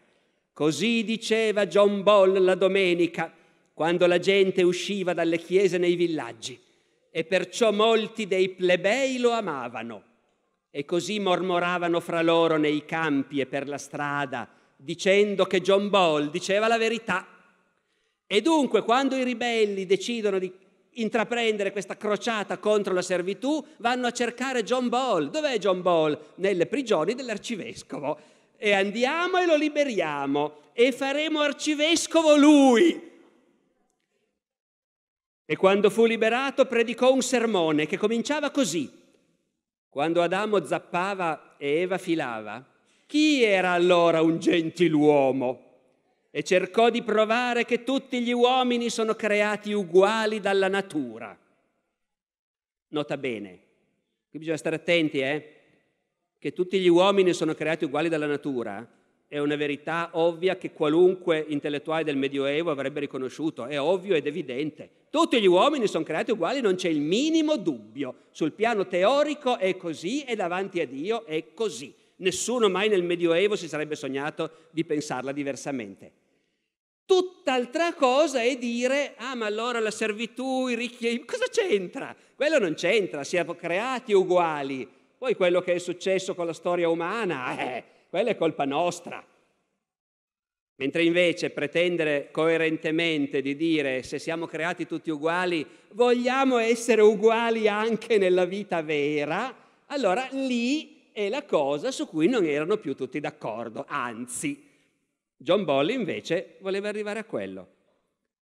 S1: Così diceva John Ball la domenica, quando la gente usciva dalle chiese nei villaggi, e perciò molti dei plebei lo amavano. E così mormoravano fra loro nei campi e per la strada, dicendo che John Ball diceva la verità. E dunque, quando i ribelli decidono di intraprendere questa crociata contro la servitù, vanno a cercare John Ball. Dov'è John Ball? Nelle prigioni dell'arcivescovo. E andiamo e lo liberiamo e faremo arcivescovo lui. E quando fu liberato predicò un sermone che cominciava così. Quando Adamo zappava e Eva filava, chi era allora un gentiluomo? e cercò di provare che tutti gli uomini sono creati uguali dalla natura. Nota bene, qui bisogna stare attenti, eh? che tutti gli uomini sono creati uguali dalla natura è una verità ovvia che qualunque intellettuale del Medioevo avrebbe riconosciuto, è ovvio ed evidente. Tutti gli uomini sono creati uguali, non c'è il minimo dubbio. Sul piano teorico è così e davanti a Dio è così. Nessuno mai nel Medioevo si sarebbe sognato di pensarla diversamente. Tutt'altra cosa è dire, ah ma allora la servitù, i ricchi, cosa c'entra? Quello non c'entra, siamo creati uguali. Poi quello che è successo con la storia umana, eh, quella è colpa nostra. Mentre invece pretendere coerentemente di dire se siamo creati tutti uguali, vogliamo essere uguali anche nella vita vera, allora lì è la cosa su cui non erano più tutti d'accordo, anzi John Boll invece voleva arrivare a quello.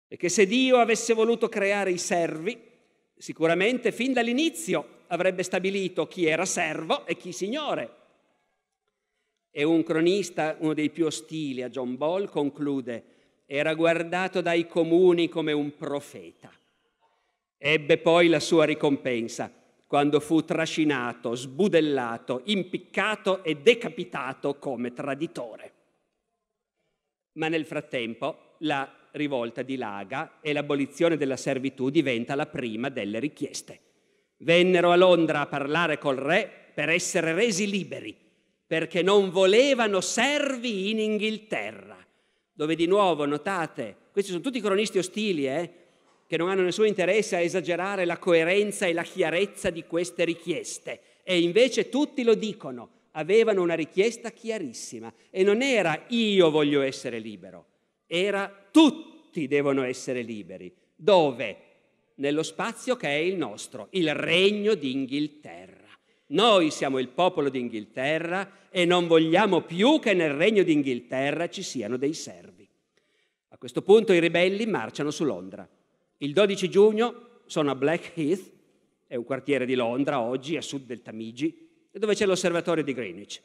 S1: E che se Dio avesse voluto creare i servi, sicuramente fin dall'inizio avrebbe stabilito chi era servo e chi signore. E un cronista, uno dei più ostili a John Ball, conclude, era guardato dai comuni come un profeta. Ebbe poi la sua ricompensa quando fu trascinato, sbudellato, impiccato e decapitato come traditore. Ma nel frattempo la rivolta dilaga e l'abolizione della servitù diventa la prima delle richieste. Vennero a Londra a parlare col re per essere resi liberi, perché non volevano servi in Inghilterra, dove di nuovo, notate, questi sono tutti cronisti ostili, eh, che non hanno nessun interesse a esagerare la coerenza e la chiarezza di queste richieste, e invece tutti lo dicono, avevano una richiesta chiarissima e non era io voglio essere libero, era tutti devono essere liberi. Dove? Nello spazio che è il nostro, il regno d'Inghilterra. Noi siamo il popolo d'Inghilterra e non vogliamo più che nel regno d'Inghilterra ci siano dei servi. A questo punto i ribelli marciano su Londra. Il 12 giugno sono a Blackheath, è un quartiere di Londra oggi a sud del Tamigi, dove c'è l'osservatorio di Greenwich.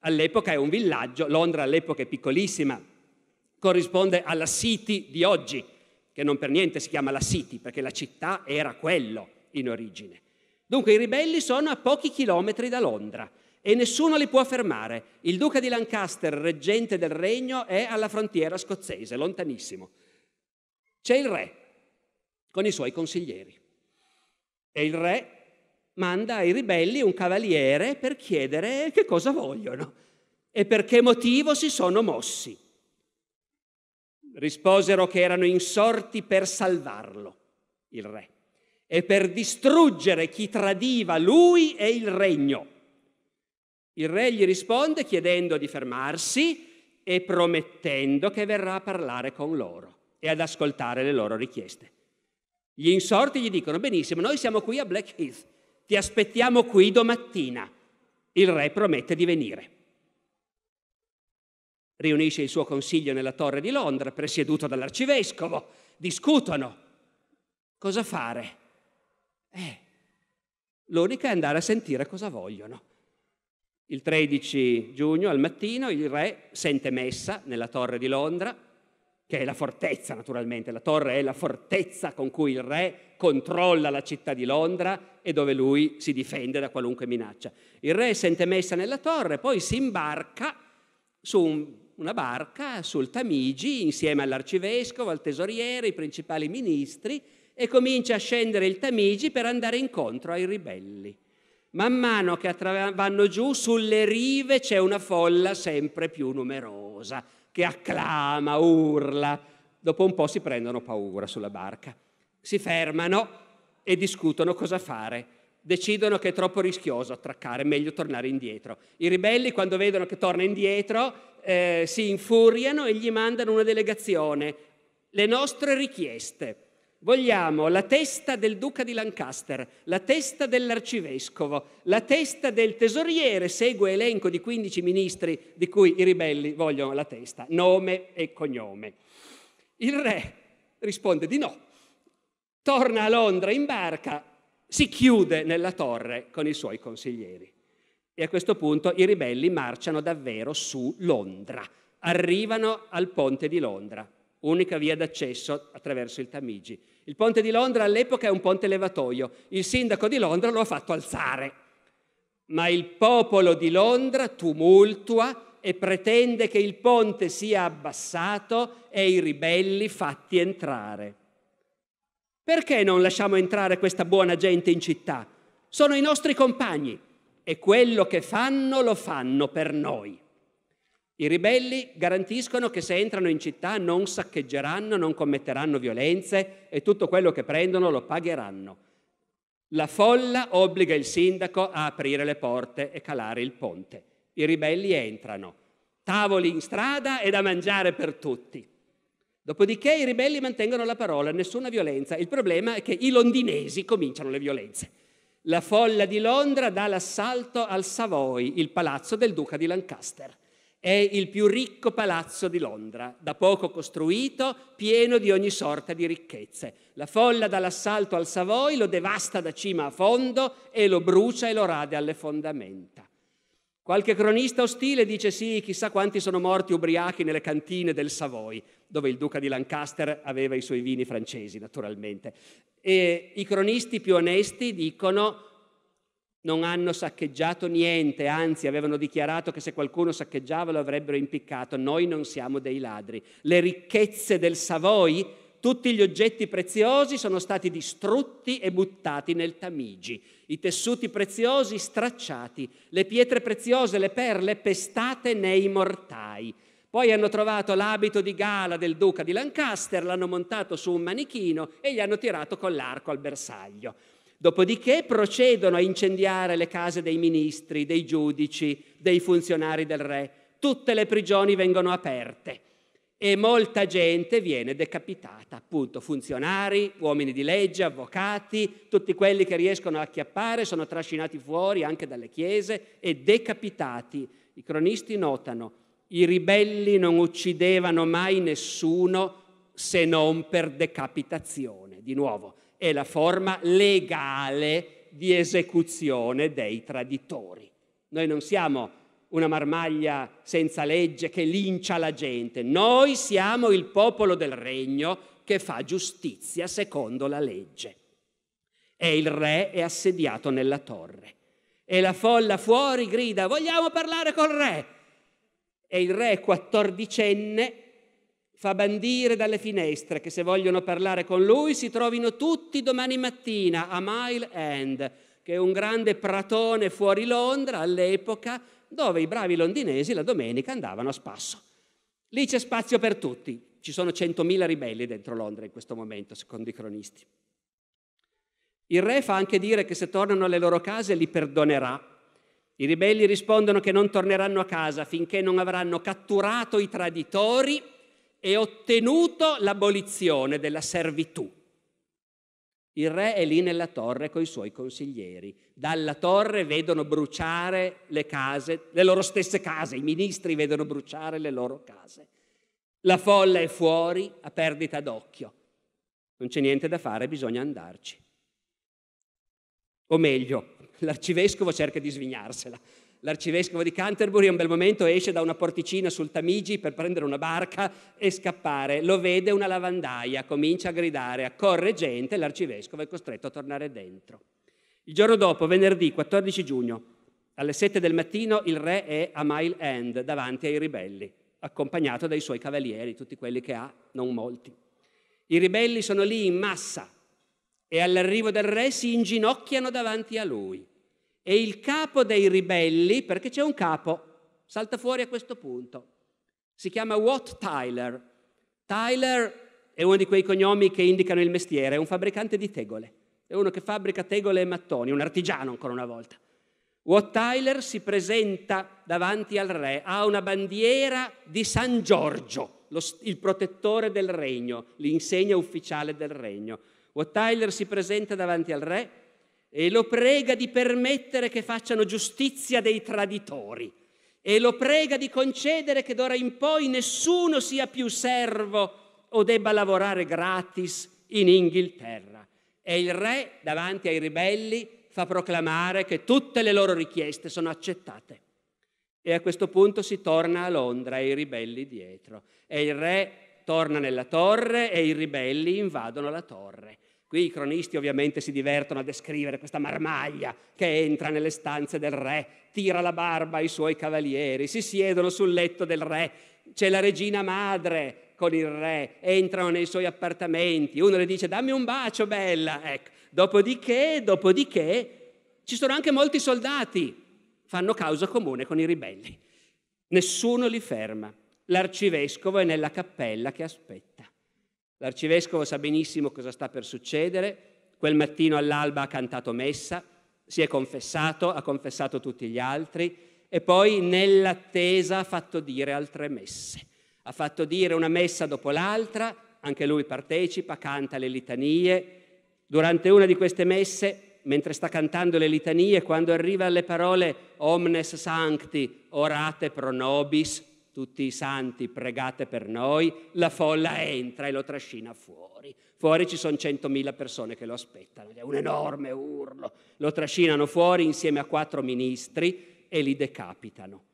S1: All'epoca è un villaggio, Londra all'epoca è piccolissima, corrisponde alla City di oggi, che non per niente si chiama la City, perché la città era quello in origine. Dunque i ribelli sono a pochi chilometri da Londra e nessuno li può fermare. Il duca di Lancaster, reggente del regno, è alla frontiera scozzese, lontanissimo. C'è il re con i suoi consiglieri. E il re manda ai ribelli un cavaliere per chiedere che cosa vogliono e per che motivo si sono mossi. Risposero che erano insorti per salvarlo, il re, e per distruggere chi tradiva lui e il regno. Il re gli risponde chiedendo di fermarsi e promettendo che verrà a parlare con loro e ad ascoltare le loro richieste. Gli insorti gli dicono, benissimo, noi siamo qui a Blackheath, ti aspettiamo qui domattina. Il re promette di venire. Riunisce il suo consiglio nella torre di Londra, presieduto dall'arcivescovo. Discutono. Cosa fare? Eh, l'unica è andare a sentire cosa vogliono. Il 13 giugno al mattino il re sente messa nella torre di Londra, che è la fortezza naturalmente, la torre è la fortezza con cui il re controlla la città di Londra e dove lui si difende da qualunque minaccia. Il re sente messa nella torre, poi si imbarca su un, una barca sul Tamigi insieme all'arcivescovo, al tesoriere, ai principali ministri e comincia a scendere il Tamigi per andare incontro ai ribelli. Man mano che attraver- vanno giù, sulle rive c'è una folla sempre più numerosa che acclama, urla. Dopo un po' si prendono paura sulla barca. Si fermano e discutono cosa fare. Decidono che è troppo rischioso attraccare, meglio tornare indietro. I ribelli, quando vedono che torna indietro, eh, si infuriano e gli mandano una delegazione. Le nostre richieste Vogliamo la testa del duca di Lancaster, la testa dell'arcivescovo, la testa del tesoriere, segue elenco di 15 ministri di cui i ribelli vogliono la testa, nome e cognome. Il re risponde di no, torna a Londra in barca, si chiude nella torre con i suoi consiglieri. E a questo punto i ribelli marciano davvero su Londra, arrivano al ponte di Londra, unica via d'accesso attraverso il Tamigi. Il ponte di Londra all'epoca è un ponte levatoio, il sindaco di Londra lo ha fatto alzare, ma il popolo di Londra tumultua e pretende che il ponte sia abbassato e i ribelli fatti entrare. Perché non lasciamo entrare questa buona gente in città? Sono i nostri compagni e quello che fanno lo fanno per noi. I ribelli garantiscono che se entrano in città non saccheggeranno, non commetteranno violenze e tutto quello che prendono lo pagheranno. La folla obbliga il sindaco a aprire le porte e calare il ponte. I ribelli entrano, tavoli in strada e da mangiare per tutti. Dopodiché i ribelli mantengono la parola, nessuna violenza. Il problema è che i londinesi cominciano le violenze. La folla di Londra dà l'assalto al Savoy, il palazzo del duca di Lancaster. È il più ricco palazzo di Londra, da poco costruito, pieno di ogni sorta di ricchezze. La folla dall'assalto al Savoy lo devasta da cima a fondo e lo brucia e lo rade alle fondamenta. Qualche cronista ostile dice sì, chissà quanti sono morti ubriachi nelle cantine del Savoy, dove il duca di Lancaster aveva i suoi vini francesi, naturalmente. E i cronisti più onesti dicono non hanno saccheggiato niente, anzi avevano dichiarato che se qualcuno saccheggiava lo avrebbero impiccato, noi non siamo dei ladri. Le ricchezze del Savoy, tutti gli oggetti preziosi sono stati distrutti e buttati nel Tamigi, i tessuti preziosi stracciati, le pietre preziose, le perle pestate nei mortai. Poi hanno trovato l'abito di gala del duca di Lancaster, l'hanno montato su un manichino e gli hanno tirato con l'arco al bersaglio. Dopodiché procedono a incendiare le case dei ministri, dei giudici, dei funzionari del re. Tutte le prigioni vengono aperte e molta gente viene decapitata, appunto funzionari, uomini di legge, avvocati, tutti quelli che riescono a acchiappare sono trascinati fuori anche dalle chiese e decapitati. I cronisti notano, i ribelli non uccidevano mai nessuno se non per decapitazione. Di nuovo, è la forma legale di esecuzione dei traditori. Noi non siamo una marmaglia senza legge che lincia la gente, noi siamo il popolo del regno che fa giustizia secondo la legge. E il re è assediato nella torre. E la folla fuori grida, vogliamo parlare col re. E il re quattordicenne fa bandire dalle finestre che se vogliono parlare con lui si trovino tutti domani mattina a Mile End, che è un grande pratone fuori Londra all'epoca dove i bravi londinesi la domenica andavano a spasso. Lì c'è spazio per tutti, ci sono 100.000 ribelli dentro Londra in questo momento, secondo i cronisti. Il re fa anche dire che se tornano alle loro case li perdonerà. I ribelli rispondono che non torneranno a casa finché non avranno catturato i traditori e ottenuto l'abolizione della servitù. Il re è lì nella torre con i suoi consiglieri. Dalla torre vedono bruciare le case, le loro stesse case, i ministri vedono bruciare le loro case. La folla è fuori a perdita d'occhio. Non c'è niente da fare, bisogna andarci. O meglio, l'arcivescovo cerca di svignarsela, L'arcivescovo di Canterbury a un bel momento esce da una porticina sul Tamigi per prendere una barca e scappare. Lo vede una lavandaia, comincia a gridare, accorre gente, e l'arcivescovo è costretto a tornare dentro. Il giorno dopo, venerdì 14 giugno, alle 7 del mattino, il re è a Mile End davanti ai ribelli, accompagnato dai suoi cavalieri, tutti quelli che ha, non molti. I ribelli sono lì in massa e all'arrivo del re si inginocchiano davanti a lui e il capo dei ribelli, perché c'è un capo, salta fuori a questo punto. Si chiama Watt Tyler. Tyler è uno di quei cognomi che indicano il mestiere, è un fabbricante di tegole, è uno che fabbrica tegole e mattoni, un artigiano ancora una volta. Watt Tyler si presenta davanti al re, ha una bandiera di San Giorgio, lo, il protettore del regno, l'insegna ufficiale del regno. Watt Tyler si presenta davanti al re e lo prega di permettere che facciano giustizia dei traditori e lo prega di concedere che d'ora in poi nessuno sia più servo o debba lavorare gratis in Inghilterra. E il re, davanti ai ribelli, fa proclamare che tutte le loro richieste sono accettate. E a questo punto si torna a Londra e i ribelli dietro. E il re torna nella torre e i ribelli invadono la torre. Qui i cronisti ovviamente si divertono a descrivere questa marmaglia che entra nelle stanze del re, tira la barba ai suoi cavalieri, si siedono sul letto del re, c'è la regina madre con il re, entrano nei suoi appartamenti, uno le dice dammi un bacio bella, ecco. Dopodiché, dopodiché, ci sono anche molti soldati, fanno causa comune con i ribelli. Nessuno li ferma, l'arcivescovo è nella cappella che aspetta. L'arcivescovo sa benissimo cosa sta per succedere, quel mattino all'alba ha cantato messa, si è confessato, ha confessato tutti gli altri e poi nell'attesa ha fatto dire altre messe. Ha fatto dire una messa dopo l'altra, anche lui partecipa, canta le litanie. Durante una di queste messe, mentre sta cantando le litanie, quando arriva alle parole Omnes Sancti, orate pro nobis, tutti i santi pregate per noi, la folla entra e lo trascina fuori. Fuori ci sono centomila persone che lo aspettano, è un enorme urlo. Lo trascinano fuori insieme a quattro ministri e li decapitano.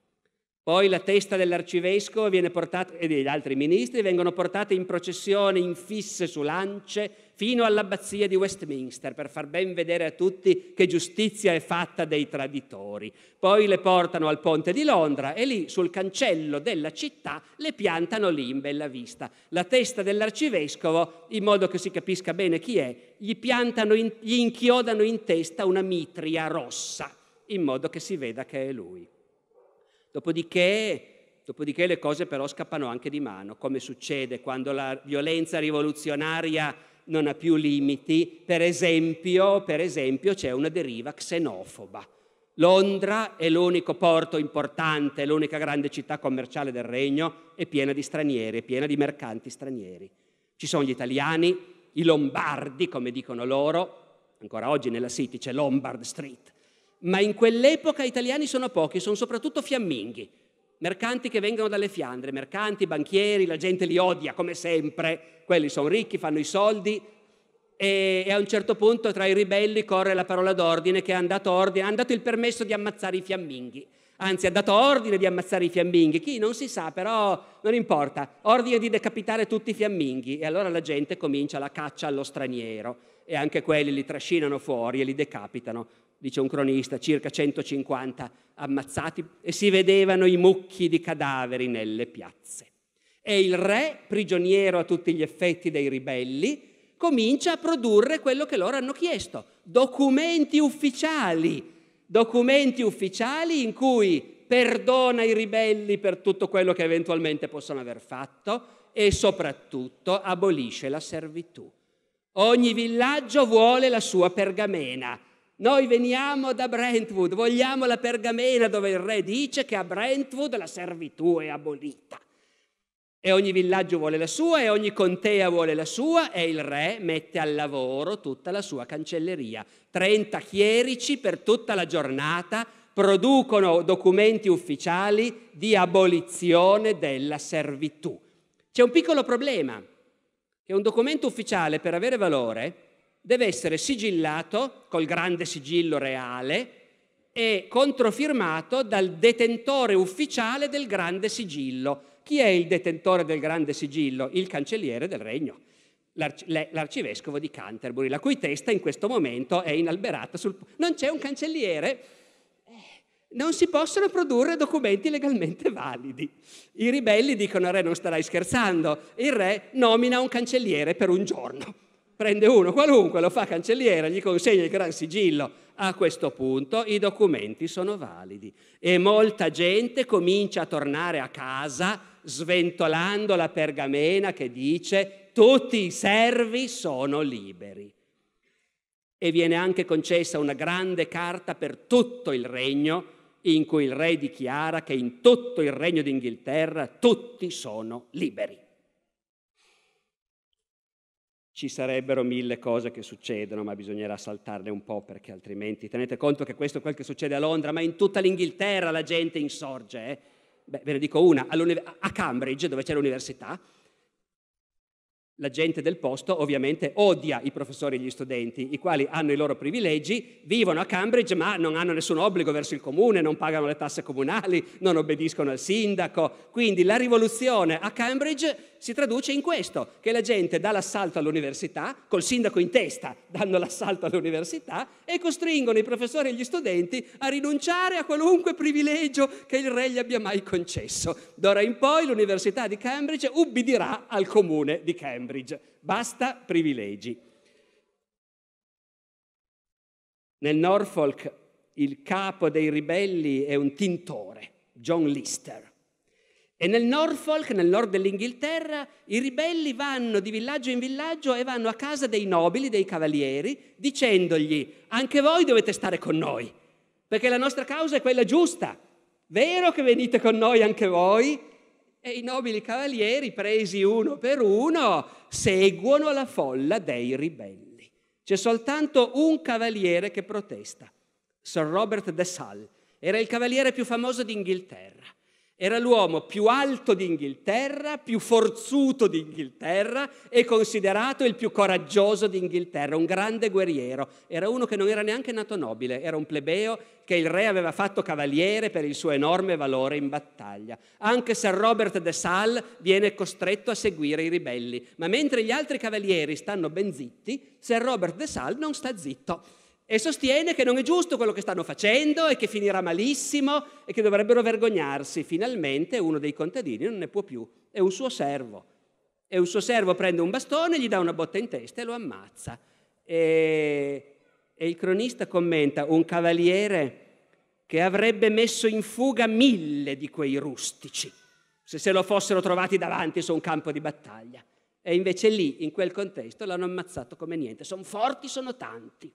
S1: Poi la testa dell'arcivescovo viene portata, e degli altri ministri vengono portate in processione infisse su lance fino all'abbazia di Westminster per far ben vedere a tutti che giustizia è fatta dei traditori. Poi le portano al ponte di Londra e lì sul cancello della città le piantano lì in bella vista. La testa dell'arcivescovo, in modo che si capisca bene chi è, gli, piantano in, gli inchiodano in testa una mitria rossa, in modo che si veda che è lui. Dopodiché, dopodiché le cose però scappano anche di mano, come succede quando la violenza rivoluzionaria non ha più limiti. Per esempio, per esempio c'è una deriva xenofoba. Londra è l'unico porto importante, l'unica grande città commerciale del regno, è piena di stranieri, è piena di mercanti stranieri. Ci sono gli italiani, i lombardi, come dicono loro, ancora oggi nella City c'è Lombard Street, ma in quell'epoca italiani sono pochi, sono soprattutto fiamminghi, mercanti che vengono dalle Fiandre, mercanti, banchieri, la gente li odia come sempre, quelli sono ricchi, fanno i soldi e, e a un certo punto tra i ribelli corre la parola d'ordine che ha dato ordine, hanno dato il permesso di ammazzare i fiamminghi. Anzi, ha dato ordine di ammazzare i fiamminghi. Chi non si sa, però non importa. Ordine di decapitare tutti i fiamminghi. E allora la gente comincia la caccia allo straniero. E anche quelli li trascinano fuori e li decapitano dice un cronista, circa 150 ammazzati e si vedevano i mucchi di cadaveri nelle piazze. E il re, prigioniero a tutti gli effetti dei ribelli, comincia a produrre quello che loro hanno chiesto, documenti ufficiali, documenti ufficiali in cui perdona i ribelli per tutto quello che eventualmente possono aver fatto e soprattutto abolisce la servitù. Ogni villaggio vuole la sua pergamena, noi veniamo da Brentwood, vogliamo la pergamena dove il re dice che a Brentwood la servitù è abolita. E ogni villaggio vuole la sua e ogni contea vuole la sua e il re mette al lavoro tutta la sua cancelleria. 30 chierici per tutta la giornata producono documenti ufficiali di abolizione della servitù. C'è un piccolo problema, che un documento ufficiale per avere valore deve essere sigillato col grande sigillo reale e controfirmato dal detentore ufficiale del grande sigillo. Chi è il detentore del grande sigillo? Il cancelliere del regno, l'arcivescovo di Canterbury, la cui testa in questo momento è inalberata sul... Non c'è un cancelliere, eh, non si possono produrre documenti legalmente validi. I ribelli dicono al re non starai scherzando, il re nomina un cancelliere per un giorno prende uno qualunque, lo fa cancelliere, gli consegna il gran sigillo. A questo punto i documenti sono validi e molta gente comincia a tornare a casa sventolando la pergamena che dice tutti i servi sono liberi. E viene anche concessa una grande carta per tutto il regno in cui il re dichiara che in tutto il regno d'Inghilterra tutti sono liberi ci sarebbero mille cose che succedono, ma bisognerà saltarle un po' perché altrimenti tenete conto che questo è quel che succede a Londra, ma in tutta l'Inghilterra la gente insorge. Eh? Beh, ve ne dico una, a Cambridge, dove c'è l'università, la gente del posto ovviamente odia i professori e gli studenti, i quali hanno i loro privilegi, vivono a Cambridge ma non hanno nessun obbligo verso il comune, non pagano le tasse comunali, non obbediscono al sindaco. Quindi la rivoluzione a Cambridge si traduce in questo, che la gente dà l'assalto all'università, col sindaco in testa danno l'assalto all'università e costringono i professori e gli studenti a rinunciare a qualunque privilegio che il re gli abbia mai concesso. D'ora in poi l'università di Cambridge ubbidirà al comune di Cambridge. Basta privilegi. Nel Norfolk il capo dei ribelli è un tintore, John Lister. E nel Norfolk, nel nord dell'Inghilterra, i ribelli vanno di villaggio in villaggio e vanno a casa dei nobili, dei cavalieri, dicendogli anche voi dovete stare con noi, perché la nostra causa è quella giusta. Vero che venite con noi anche voi? E i nobili cavalieri, presi uno per uno, seguono la folla dei ribelli. C'è soltanto un cavaliere che protesta, Sir Robert de Salle. Era il cavaliere più famoso d'Inghilterra era l'uomo più alto d'Inghilterra, più forzuto d'Inghilterra e considerato il più coraggioso d'Inghilterra, un grande guerriero. Era uno che non era neanche nato nobile, era un plebeo che il re aveva fatto cavaliere per il suo enorme valore in battaglia. Anche Sir Robert de Sal viene costretto a seguire i ribelli, ma mentre gli altri cavalieri stanno ben zitti, Sir Robert de Sal non sta zitto e sostiene che non è giusto quello che stanno facendo e che finirà malissimo e che dovrebbero vergognarsi. Finalmente uno dei contadini non ne può più, è un suo servo. E un suo servo prende un bastone, gli dà una botta in testa e lo ammazza. E, e il cronista commenta un cavaliere che avrebbe messo in fuga mille di quei rustici, se se lo fossero trovati davanti su un campo di battaglia. E invece lì, in quel contesto, l'hanno ammazzato come niente. Sono forti, sono tanti.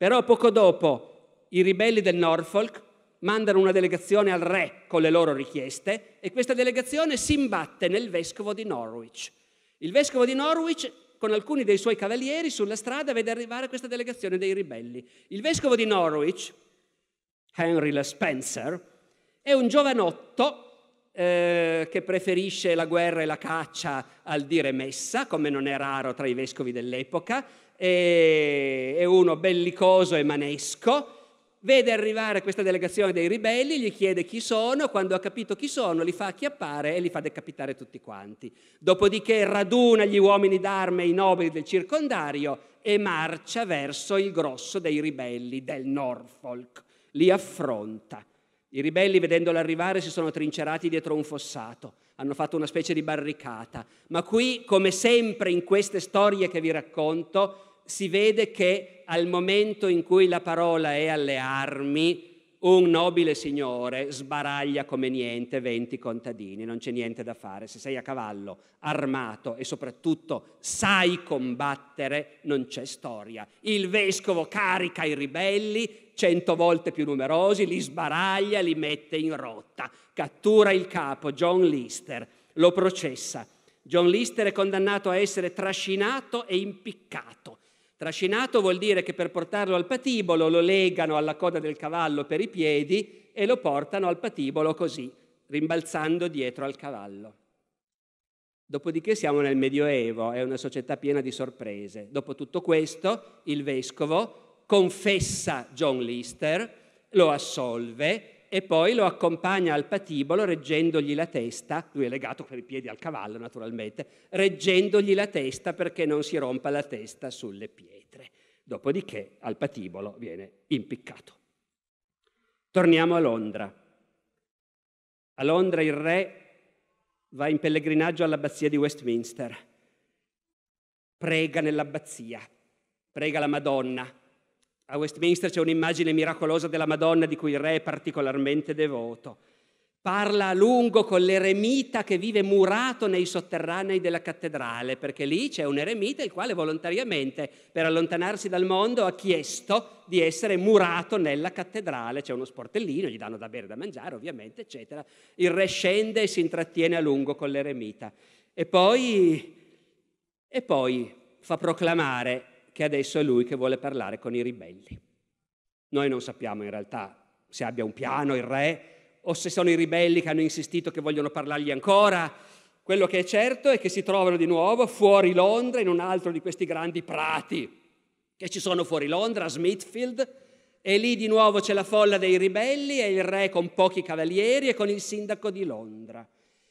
S1: Però poco dopo i ribelli del Norfolk mandano una delegazione al re con le loro richieste e questa delegazione si imbatte nel vescovo di Norwich. Il vescovo di Norwich con alcuni dei suoi cavalieri sulla strada vede arrivare questa delegazione dei ribelli. Il vescovo di Norwich, Henry La Spencer, è un giovanotto eh, che preferisce la guerra e la caccia al dire messa, come non è raro tra i vescovi dell'epoca, e uno bellicoso e manesco, vede arrivare questa delegazione dei ribelli, gli chiede chi sono, quando ha capito chi sono li fa acchiappare e li fa decapitare tutti quanti. Dopodiché raduna gli uomini d'arme e i nobili del circondario e marcia verso il grosso dei ribelli del Norfolk, li affronta. I ribelli, vedendolo arrivare, si sono trincerati dietro un fossato, hanno fatto una specie di barricata, ma qui, come sempre in queste storie che vi racconto, si vede che al momento in cui la parola è alle armi, un nobile signore sbaraglia come niente 20 contadini, non c'è niente da fare. Se sei a cavallo, armato e soprattutto sai combattere, non c'è storia. Il vescovo carica i ribelli, cento volte più numerosi, li sbaraglia, li mette in rotta, cattura il capo, John Lister, lo processa. John Lister è condannato a essere trascinato e impiccato Trascinato vuol dire che per portarlo al patibolo lo legano alla coda del cavallo per i piedi e lo portano al patibolo così, rimbalzando dietro al cavallo. Dopodiché siamo nel Medioevo, è una società piena di sorprese. Dopo tutto questo, il vescovo confessa John Lister, lo assolve e poi lo accompagna al patibolo reggendogli la testa, lui è legato per i piedi al cavallo naturalmente, reggendogli la testa perché non si rompa la testa sulle pietre. Dopodiché al patibolo viene impiccato. Torniamo a Londra. A Londra il re va in pellegrinaggio all'abbazia di Westminster, prega nell'abbazia, prega la Madonna, a Westminster c'è un'immagine miracolosa della Madonna di cui il re è particolarmente devoto. Parla a lungo con l'eremita che vive murato nei sotterranei della cattedrale, perché lì c'è un eremita il quale volontariamente, per allontanarsi dal mondo, ha chiesto di essere murato nella cattedrale. C'è uno sportellino, gli danno da bere, e da mangiare, ovviamente, eccetera. Il re scende e si intrattiene a lungo con l'eremita. E poi, e poi fa proclamare che adesso è lui che vuole parlare con i ribelli. Noi non sappiamo in realtà se abbia un piano il re o se sono i ribelli che hanno insistito che vogliono parlargli ancora. Quello che è certo è che si trovano di nuovo fuori Londra in un altro di questi grandi prati che ci sono fuori Londra, a Smithfield, e lì di nuovo c'è la folla dei ribelli e il re con pochi cavalieri e con il sindaco di Londra.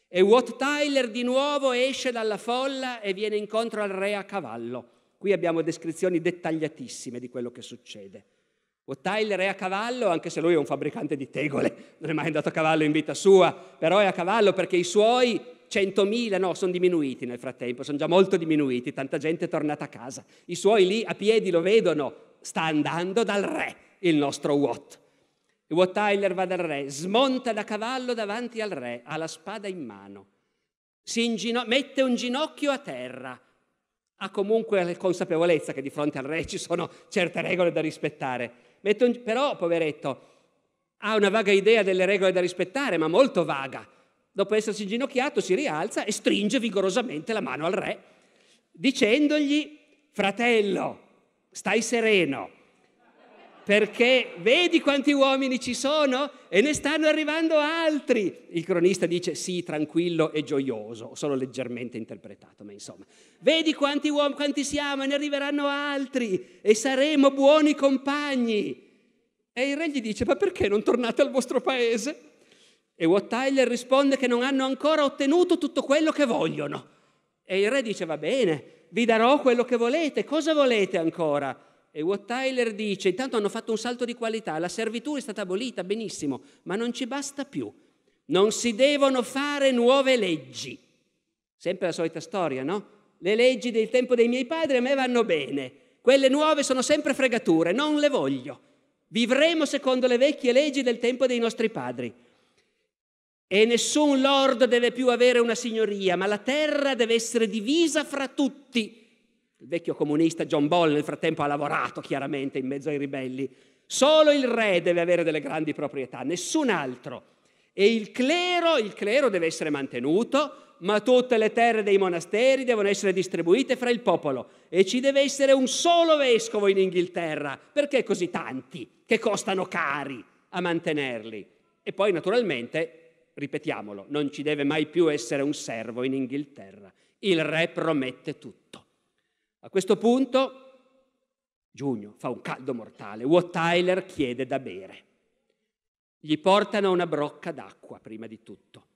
S1: E Watt Tyler di nuovo esce dalla folla e viene incontro al re a cavallo. Qui abbiamo descrizioni dettagliatissime di quello che succede. Tyler è a cavallo, anche se lui è un fabbricante di tegole, non è mai andato a cavallo in vita sua, però è a cavallo perché i suoi 100.000, no, sono diminuiti nel frattempo, sono già molto diminuiti, tanta gente è tornata a casa. I suoi lì a piedi lo vedono, sta andando dal re il nostro Watt. E Watt Tyler va dal re, smonta da cavallo davanti al re, ha la spada in mano, ingino- mette un ginocchio a terra ha comunque la consapevolezza che di fronte al re ci sono certe regole da rispettare. però, poveretto, ha una vaga idea delle regole da rispettare, ma molto vaga. Dopo essersi inginocchiato, si rialza e stringe vigorosamente la mano al re, dicendogli, fratello, stai sereno, perché vedi quanti uomini ci sono e ne stanno arrivando altri. Il cronista dice sì, tranquillo e gioioso, solo leggermente interpretato, ma insomma, vedi quanti uomini, quanti siamo e ne arriveranno altri e saremo buoni compagni. E il re gli dice, ma perché non tornate al vostro paese? E Watt Tyler risponde che non hanno ancora ottenuto tutto quello che vogliono. E il re dice, va bene, vi darò quello che volete, cosa volete ancora? E Watt Tyler dice, intanto hanno fatto un salto di qualità, la servitù è stata abolita, benissimo, ma non ci basta più. Non si devono fare nuove leggi. Sempre la solita storia, no? Le leggi del tempo dei miei padri a me vanno bene, quelle nuove sono sempre fregature, non le voglio. Vivremo secondo le vecchie leggi del tempo dei nostri padri. E nessun lord deve più avere una signoria, ma la terra deve essere divisa fra tutti il vecchio comunista John Ball nel frattempo ha lavorato chiaramente in mezzo ai ribelli. Solo il re deve avere delle grandi proprietà, nessun altro. E il clero, il clero deve essere mantenuto, ma tutte le terre dei monasteri devono essere distribuite fra il popolo. E ci deve essere un solo vescovo in Inghilterra. Perché così tanti, che costano cari a mantenerli? E poi naturalmente ripetiamolo, non ci deve mai più essere un servo in Inghilterra. Il re promette tutto. A questo punto, giugno, fa un caldo mortale, Watt Tyler chiede da bere. Gli portano una brocca d'acqua prima di tutto.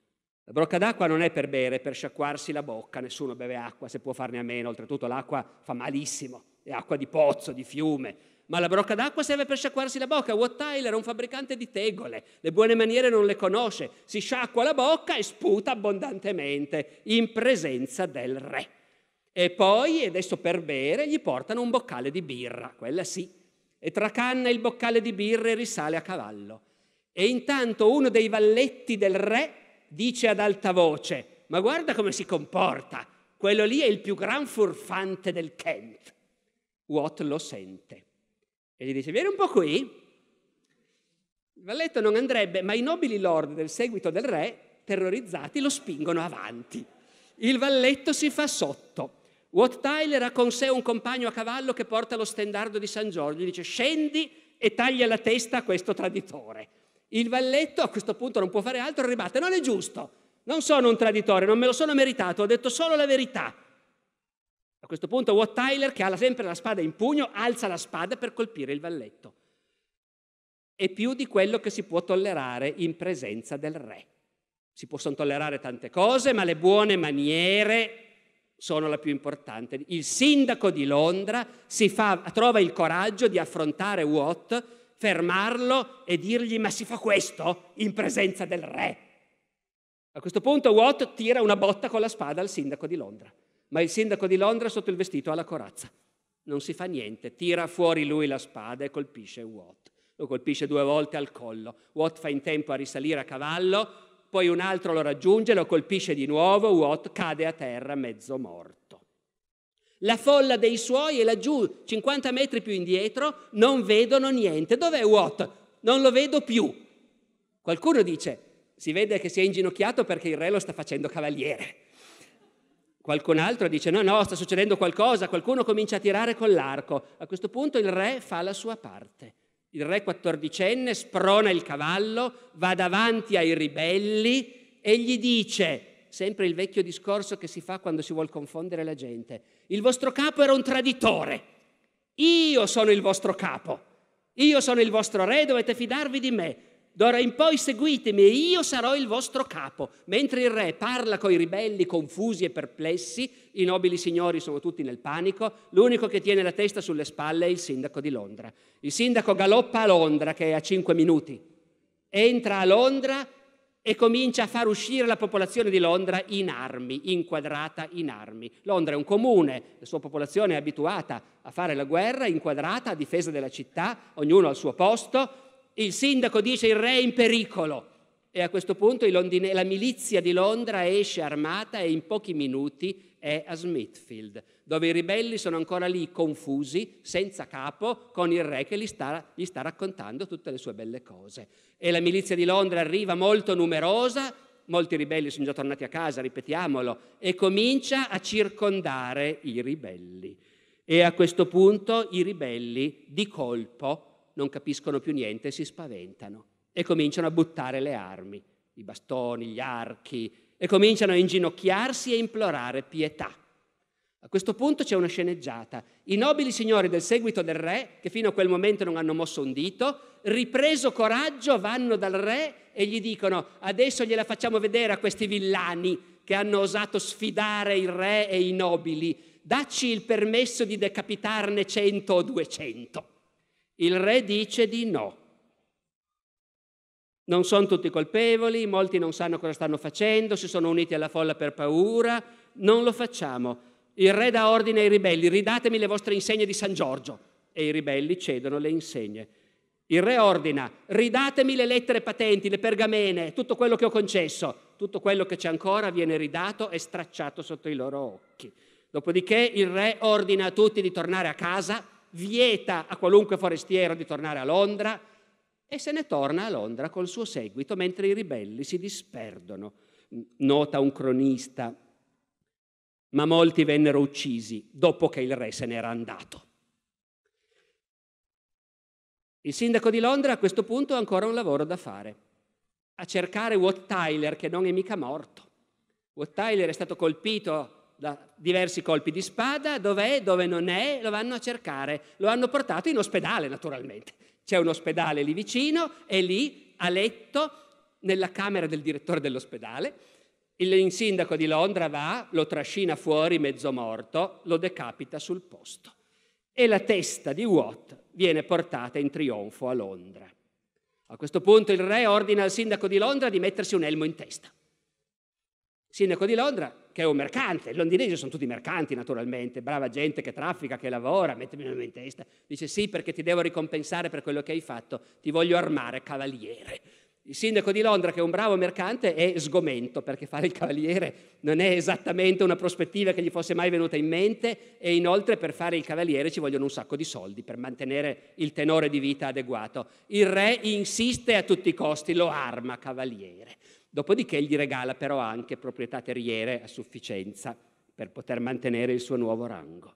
S1: La brocca d'acqua non è per bere, per sciacquarsi la bocca, nessuno beve acqua se può farne a meno, oltretutto l'acqua fa malissimo, è acqua di pozzo, di fiume, ma la brocca d'acqua serve per sciacquarsi la bocca. Watt Tyler è un fabbricante di tegole, le buone maniere non le conosce, si sciacqua la bocca e sputa abbondantemente in presenza del re. E poi, adesso per bere, gli portano un boccale di birra, quella sì. E tracanna il boccale di birra e risale a cavallo. E intanto uno dei valletti del re dice ad alta voce, ma guarda come si comporta, quello lì è il più gran furfante del Kent. Watt lo sente e gli dice, vieni un po' qui. Il valletto non andrebbe, ma i nobili lord del seguito del re, terrorizzati, lo spingono avanti. Il valletto si fa sotto. Watt Tyler ha con sé un compagno a cavallo che porta lo stendardo di San Giorgio, gli dice scendi e taglia la testa a questo traditore. Il valletto a questo punto non può fare altro, ribatte, non è giusto, non sono un traditore, non me lo sono meritato, ho detto solo la verità. A questo punto Watt Tyler, che ha sempre la spada in pugno, alza la spada per colpire il valletto. È più di quello che si può tollerare in presenza del re. Si possono tollerare tante cose, ma le buone maniere sono la più importante. Il sindaco di Londra fa, trova il coraggio di affrontare Watt, fermarlo e dirgli ma si fa questo in presenza del re. A questo punto Watt tira una botta con la spada al sindaco di Londra, ma il sindaco di Londra sotto il vestito ha la corazza. Non si fa niente, tira fuori lui la spada e colpisce Watt. Lo colpisce due volte al collo. Watt fa in tempo a risalire a cavallo, poi un altro lo raggiunge, lo colpisce di nuovo, Uot cade a terra mezzo morto. La folla dei suoi è laggiù, 50 metri più indietro, non vedono niente. Dov'è Watt? Non lo vedo più. Qualcuno dice, si vede che si è inginocchiato perché il re lo sta facendo cavaliere. Qualcun altro dice, no, no, sta succedendo qualcosa, qualcuno comincia a tirare con l'arco. A questo punto il re fa la sua parte. Il re quattordicenne sprona il cavallo, va davanti ai ribelli e gli dice, sempre il vecchio discorso che si fa quando si vuole confondere la gente, il vostro capo era un traditore, io sono il vostro capo, io sono il vostro re, dovete fidarvi di me, D'ora in poi seguitemi e io sarò il vostro capo. Mentre il re parla con i ribelli confusi e perplessi, i nobili signori sono tutti nel panico, l'unico che tiene la testa sulle spalle è il sindaco di Londra. Il sindaco galoppa a Londra, che è a cinque minuti, entra a Londra e comincia a far uscire la popolazione di Londra in armi, inquadrata in armi. Londra è un comune, la sua popolazione è abituata a fare la guerra, inquadrata a difesa della città, ognuno al suo posto il sindaco dice il re è in pericolo e a questo punto la milizia di Londra esce armata e in pochi minuti è a Smithfield, dove i ribelli sono ancora lì confusi, senza capo, con il re che gli sta, gli sta raccontando tutte le sue belle cose. E la milizia di Londra arriva molto numerosa, molti ribelli sono già tornati a casa, ripetiamolo, e comincia a circondare i ribelli. E a questo punto i ribelli di colpo non capiscono più niente e si spaventano e cominciano a buttare le armi, i bastoni, gli archi e cominciano a inginocchiarsi e implorare pietà. A questo punto c'è una sceneggiata. I nobili signori del seguito del re, che fino a quel momento non hanno mosso un dito, ripreso coraggio vanno dal re e gli dicono adesso gliela facciamo vedere a questi villani che hanno osato sfidare il re e i nobili, dacci il permesso di decapitarne 100 o 200. Il re dice di no. Non sono tutti colpevoli, molti non sanno cosa stanno facendo, si sono uniti alla folla per paura, non lo facciamo. Il re dà ordine ai ribelli, ridatemi le vostre insegne di San Giorgio. E i ribelli cedono le insegne. Il re ordina, ridatemi le lettere patenti, le pergamene, tutto quello che ho concesso. Tutto quello che c'è ancora viene ridato e stracciato sotto i loro occhi. Dopodiché il re ordina a tutti di tornare a casa vieta a qualunque forestiero di tornare a Londra e se ne torna a Londra col suo seguito mentre i ribelli si disperdono, nota un cronista. Ma molti vennero uccisi dopo che il re se n'era andato. Il sindaco di Londra a questo punto ha ancora un lavoro da fare, a cercare Watt Tyler che non è mica morto. Watt Tyler è stato colpito da diversi colpi di spada, dov'è, dove non è, lo vanno a cercare. Lo hanno portato in ospedale, naturalmente. C'è un ospedale lì vicino e lì, a letto, nella camera del direttore dell'ospedale, il sindaco di Londra va, lo trascina fuori mezzo morto, lo decapita sul posto. E la testa di Watt viene portata in trionfo a Londra. A questo punto il re ordina al sindaco di Londra di mettersi un elmo in testa. Il sindaco di Londra che è un mercante, i londinesi sono tutti mercanti naturalmente, brava gente che traffica, che lavora, mettimi in testa, dice sì perché ti devo ricompensare per quello che hai fatto, ti voglio armare cavaliere. Il sindaco di Londra, che è un bravo mercante, è sgomento perché fare il cavaliere non è esattamente una prospettiva che gli fosse mai venuta in mente e inoltre per fare il cavaliere ci vogliono un sacco di soldi per mantenere il tenore di vita adeguato. Il re insiste a tutti i costi, lo arma cavaliere. Dopodiché gli regala però anche proprietà terriere a sufficienza per poter mantenere il suo nuovo rango.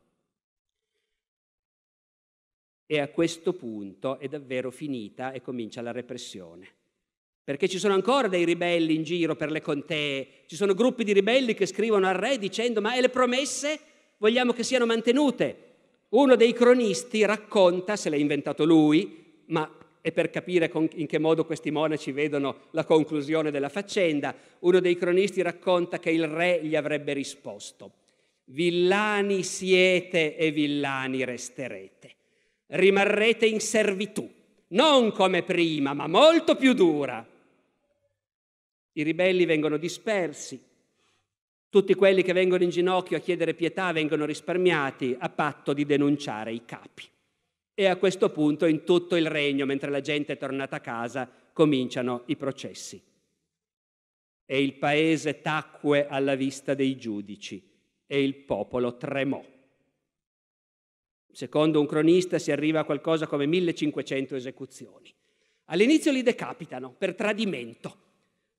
S1: E a questo punto è davvero finita e comincia la repressione. Perché ci sono ancora dei ribelli in giro per le contee, ci sono gruppi di ribelli che scrivono al re dicendo ma e le promesse vogliamo che siano mantenute. Uno dei cronisti racconta, se l'ha inventato lui, ma e per capire in che modo questi monaci vedono la conclusione della faccenda, uno dei cronisti racconta che il re gli avrebbe risposto, villani siete e villani resterete, rimarrete in servitù, non come prima, ma molto più dura. I ribelli vengono dispersi, tutti quelli che vengono in ginocchio a chiedere pietà vengono risparmiati a patto di denunciare i capi e a questo punto in tutto il regno, mentre la gente è tornata a casa, cominciano i processi. E il paese tacque alla vista dei giudici e il popolo tremò. Secondo un cronista si arriva a qualcosa come 1500 esecuzioni. All'inizio li decapitano per tradimento,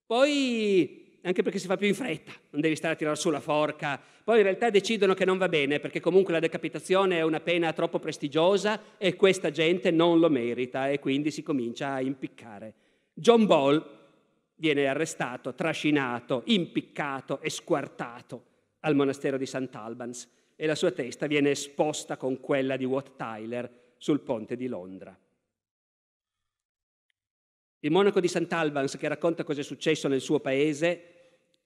S1: poi anche perché si fa più in fretta, non devi stare a tirare su la forca. Poi in realtà decidono che non va bene, perché comunque la decapitazione è una pena troppo prestigiosa e questa gente non lo merita e quindi si comincia a impiccare. John Ball viene arrestato, trascinato, impiccato e squartato al monastero di St. Albans e la sua testa viene esposta con quella di Watt Tyler sul ponte di Londra. Il monaco di Sant'Albans, che racconta cosa è successo nel suo paese,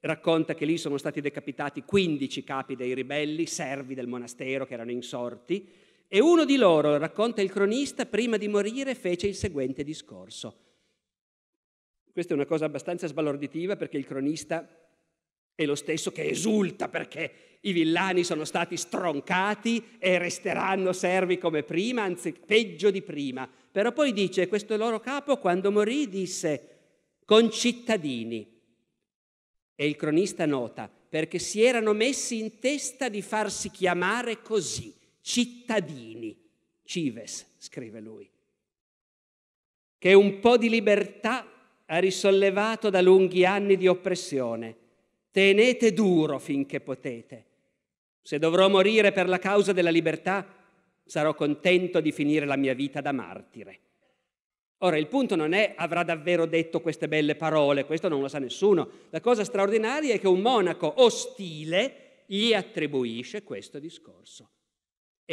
S1: racconta che lì sono stati decapitati 15 capi dei ribelli, servi del monastero che erano insorti, e uno di loro, racconta il cronista, prima di morire fece il seguente discorso. Questa è una cosa abbastanza sbalorditiva perché il cronista è lo stesso che esulta perché i villani sono stati stroncati e resteranno servi come prima, anzi peggio di prima. Però poi dice, questo loro capo quando morì disse, concittadini. E il cronista nota, perché si erano messi in testa di farsi chiamare così, cittadini. Cives, scrive lui, che un po' di libertà ha risollevato da lunghi anni di oppressione tenete duro finché potete. Se dovrò morire per la causa della libertà, sarò contento di finire la mia vita da martire. Ora, il punto non è avrà davvero detto queste belle parole, questo non lo sa nessuno. La cosa straordinaria è che un monaco ostile gli attribuisce questo discorso.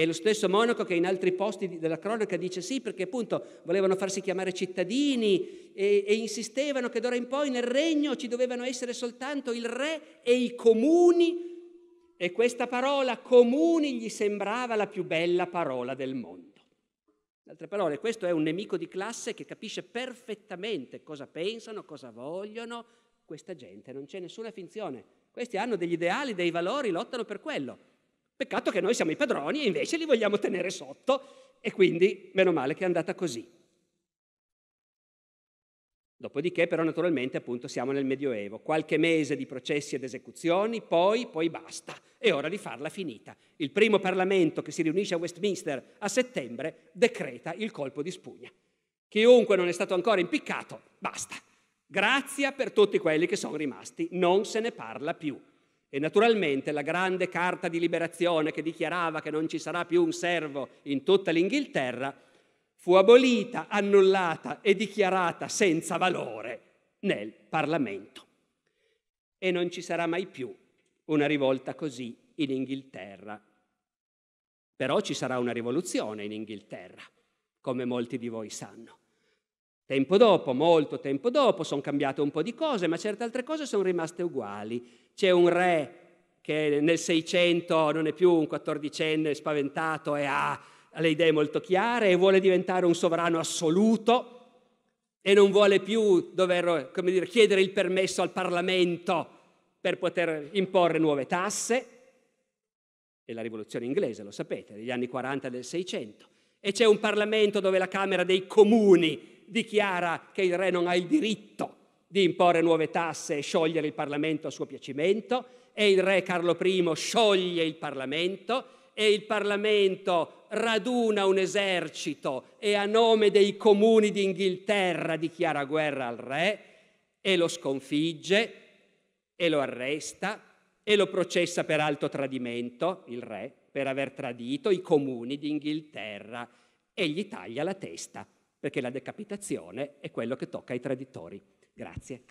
S1: E lo stesso monaco che in altri posti della cronaca dice sì perché appunto volevano farsi chiamare cittadini e, e insistevano che d'ora in poi nel regno ci dovevano essere soltanto il re e i comuni e questa parola comuni gli sembrava la più bella parola del mondo. In altre parole, questo è un nemico di classe che capisce perfettamente cosa pensano, cosa vogliono questa gente, non c'è nessuna finzione. Questi hanno degli ideali, dei valori, lottano per quello. Peccato che noi siamo i padroni e invece li vogliamo tenere sotto e quindi meno male che è andata così. Dopodiché però naturalmente appunto siamo nel Medioevo, qualche mese di processi ed esecuzioni, poi, poi basta, è ora di farla finita. Il primo Parlamento che si riunisce a Westminster a settembre decreta il colpo di spugna. Chiunque non è stato ancora impiccato, basta. Grazia per tutti quelli che sono rimasti, non se ne parla più. E naturalmente la grande carta di liberazione che dichiarava che non ci sarà più un servo in tutta l'Inghilterra fu abolita, annullata e dichiarata senza valore nel Parlamento. E non ci sarà mai più una rivolta così in Inghilterra. Però ci sarà una rivoluzione in Inghilterra, come molti di voi sanno. Tempo dopo, molto tempo dopo, sono cambiate un po' di cose, ma certe altre cose sono rimaste uguali. C'è un re che nel 600 non è più un quattordicenne spaventato e ha le idee molto chiare e vuole diventare un sovrano assoluto e non vuole più dover dire, chiedere il permesso al Parlamento per poter imporre nuove tasse. È la rivoluzione inglese, lo sapete, degli anni 40 del 600. E c'è un Parlamento dove la Camera dei Comuni dichiara che il re non ha il diritto di imporre nuove tasse e sciogliere il Parlamento a suo piacimento e il re Carlo I scioglie il Parlamento e il Parlamento raduna un esercito e a nome dei comuni d'Inghilterra dichiara guerra al re e lo sconfigge e lo arresta e lo processa per alto tradimento, il re, per aver tradito i comuni d'Inghilterra e gli taglia la testa perché la decapitazione è quello che tocca ai traditori. Grazie.